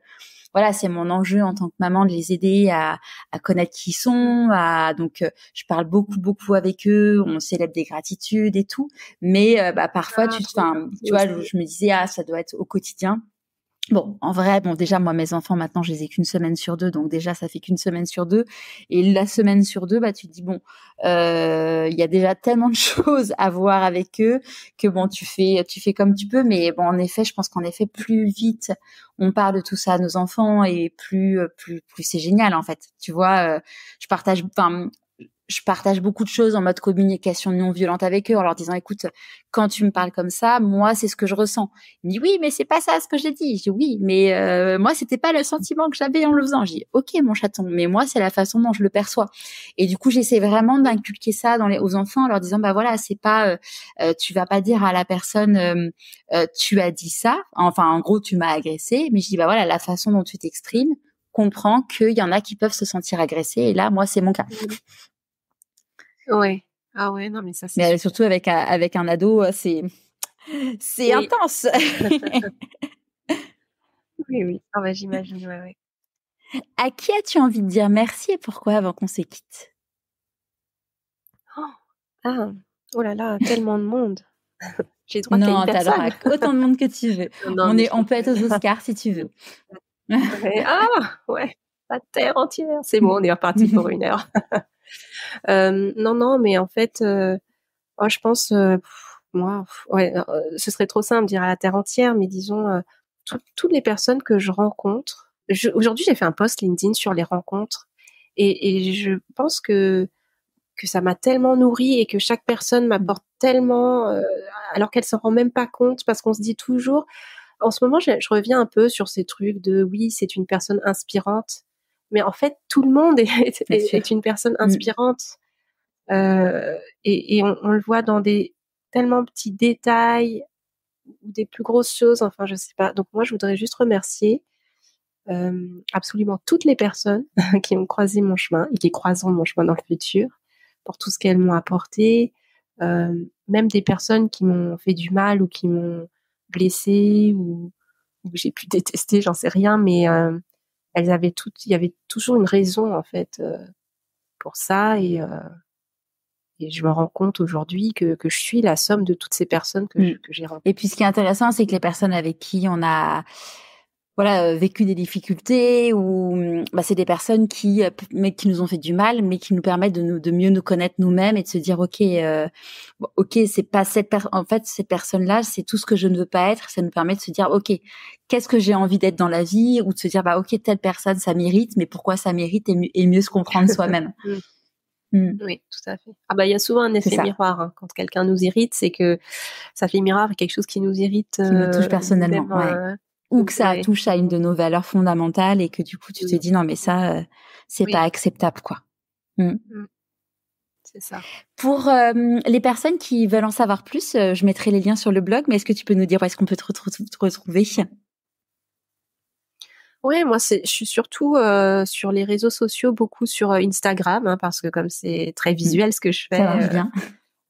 voilà, c'est mon enjeu en tant que maman de les aider à, à connaître qui ils sont. À, donc, euh, je parle beaucoup, beaucoup avec eux. On célèbre des gratitudes et tout. Mais euh, bah, parfois, ah, tu, tu vois, je, je me disais, ah, ça doit être au quotidien. Bon, en vrai, bon, déjà, moi, mes enfants, maintenant, je les ai qu'une semaine sur deux, donc déjà, ça fait qu'une semaine sur deux. Et la semaine sur deux, bah, tu dis, bon, euh, il y a déjà tellement de choses à voir avec eux que, bon, tu fais, tu fais comme tu peux. Mais bon, en effet, je pense qu'en effet, plus vite on parle de tout ça à nos enfants et plus, euh, plus, plus c'est génial, en fait. Tu vois, euh, je partage, enfin, je partage beaucoup de choses en mode communication non violente avec eux en leur disant écoute quand tu me parles comme ça moi c'est ce que je ressens Il me oui mais c'est pas ça ce que j'ai dit je dis oui mais euh, moi c'était pas le sentiment que j'avais en le faisant je dis ok mon chaton mais moi c'est la façon dont je le perçois et du coup j'essaie vraiment d'inculquer ça dans les, aux enfants en leur disant bah voilà c'est pas euh, euh, tu vas pas dire à la personne euh, tu as dit ça enfin en gros tu m'as agressé mais je dis bah voilà la façon dont tu t'exprimes comprend qu'il y en a qui peuvent se sentir agressés et là moi c'est mon cas mmh. Ouais. Ah ouais, non, mais ça, c'est. Mais euh, surtout avec, avec un ado, euh, c'est. intense. oui, oui. Ah bah, j'imagine, ouais, À qui as-tu envie de dire merci et pourquoi avant qu'on se quitte oh, ah, oh là là, tellement de monde. J'ai trop non, à autant de monde que tu veux. on, est, on peut être aux Oscars si tu veux. ah, ouais, la terre entière. C'est bon, on est reparti pour une heure. Euh, non, non, mais en fait, euh, moi, je pense, euh, moi, ouais, ce serait trop simple de dire à la terre entière, mais disons toutes les personnes que je rencontre. Aujourd'hui, j'ai fait un post LinkedIn sur les rencontres et, je pense que que ça m'a tellement nourri et que chaque personne m'apporte tellement, alors qu'elle s'en rend même pas compte parce qu'on se dit toujours, en ce moment, je, reviens un peu sur ces trucs de oui, c'est une personne inspirante mais en fait, tout le monde est, est, une personne mm. inspirante. Euh, et, on, le voit dans des tellement petits détails ou des plus grosses choses, enfin, je sais pas. Donc, moi, je voudrais juste remercier euh, absolument toutes les personnes qui ont croisé mon chemin et qui croiseront mon chemin dans le futur pour tout ce qu'elles m'ont apporté, euh, même des personnes qui m'ont fait du mal ou qui m'ont blessé ou, que j'ai pu détester, j'en sais rien, mais elles avaient toutes, il y avait toujours une raison en fait euh, pour ça euh, et je me rends compte aujourd'hui que, je suis la somme de toutes ces personnes que, mmh. que j'ai rencontrées. Et puis ce qui est intéressant, c'est que les personnes avec qui on a voilà euh, vécu des difficultés ou mm, bah, c'est des personnes qui euh, qui nous ont fait du mal mais qui nous permettent de mieux nous connaître nous-mêmes et de se dire ok euh, ok c'est pas cette en fait cette personne là c'est tout ce que je ne veux pas être ça nous permet de se dire ok qu'est-ce que j'ai envie d'être dans la vie ou de se dire bah ok telle personne ça mérite mais pourquoi ça mérite et, mieux, se comprendre soi-même mm. Mm. Oui, tout à fait. Ah bah il y a souvent un effet miroir hein. quand quelqu'un nous irrite, c'est que ça fait miroir quelque chose qui nous irrite, qui nous touche personnellement ou que ça touche à une de nos valeurs fondamentales et que du coup tu te mmh. dis non mais ça euh, c'est pas acceptable quoi. Mmh. Mmh. C'est ça. Pour les personnes qui veulent en savoir plus, euh, je mettrai les liens sur le blog, mais est-ce que tu peux nous dire où est-ce qu'on peut te, retrouver oui, moi, je suis surtout sur les réseaux sociaux, beaucoup sur Instagram, hein, parce que comme c'est très visuel ce que je fais, euh, bien.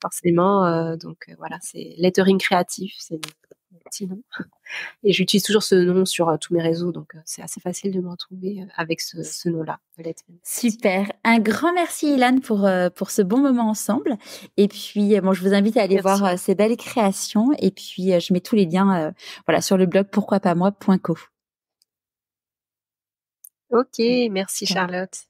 forcément, donc voilà, c'est lettering créatif, c'est Et j'utilise toujours ce nom sur euh, tous mes réseaux, donc euh, c'est assez facile de me retrouver euh, avec ce, nom-là. Super. Un grand merci, Ilan, pour, pour ce bon moment ensemble. Et puis, bon, je vous invite à aller voir ces belles créations. Et puis, je mets tous les liens voilà, sur le blog pourquoi pas moi.co. Ok, merci Charlotte.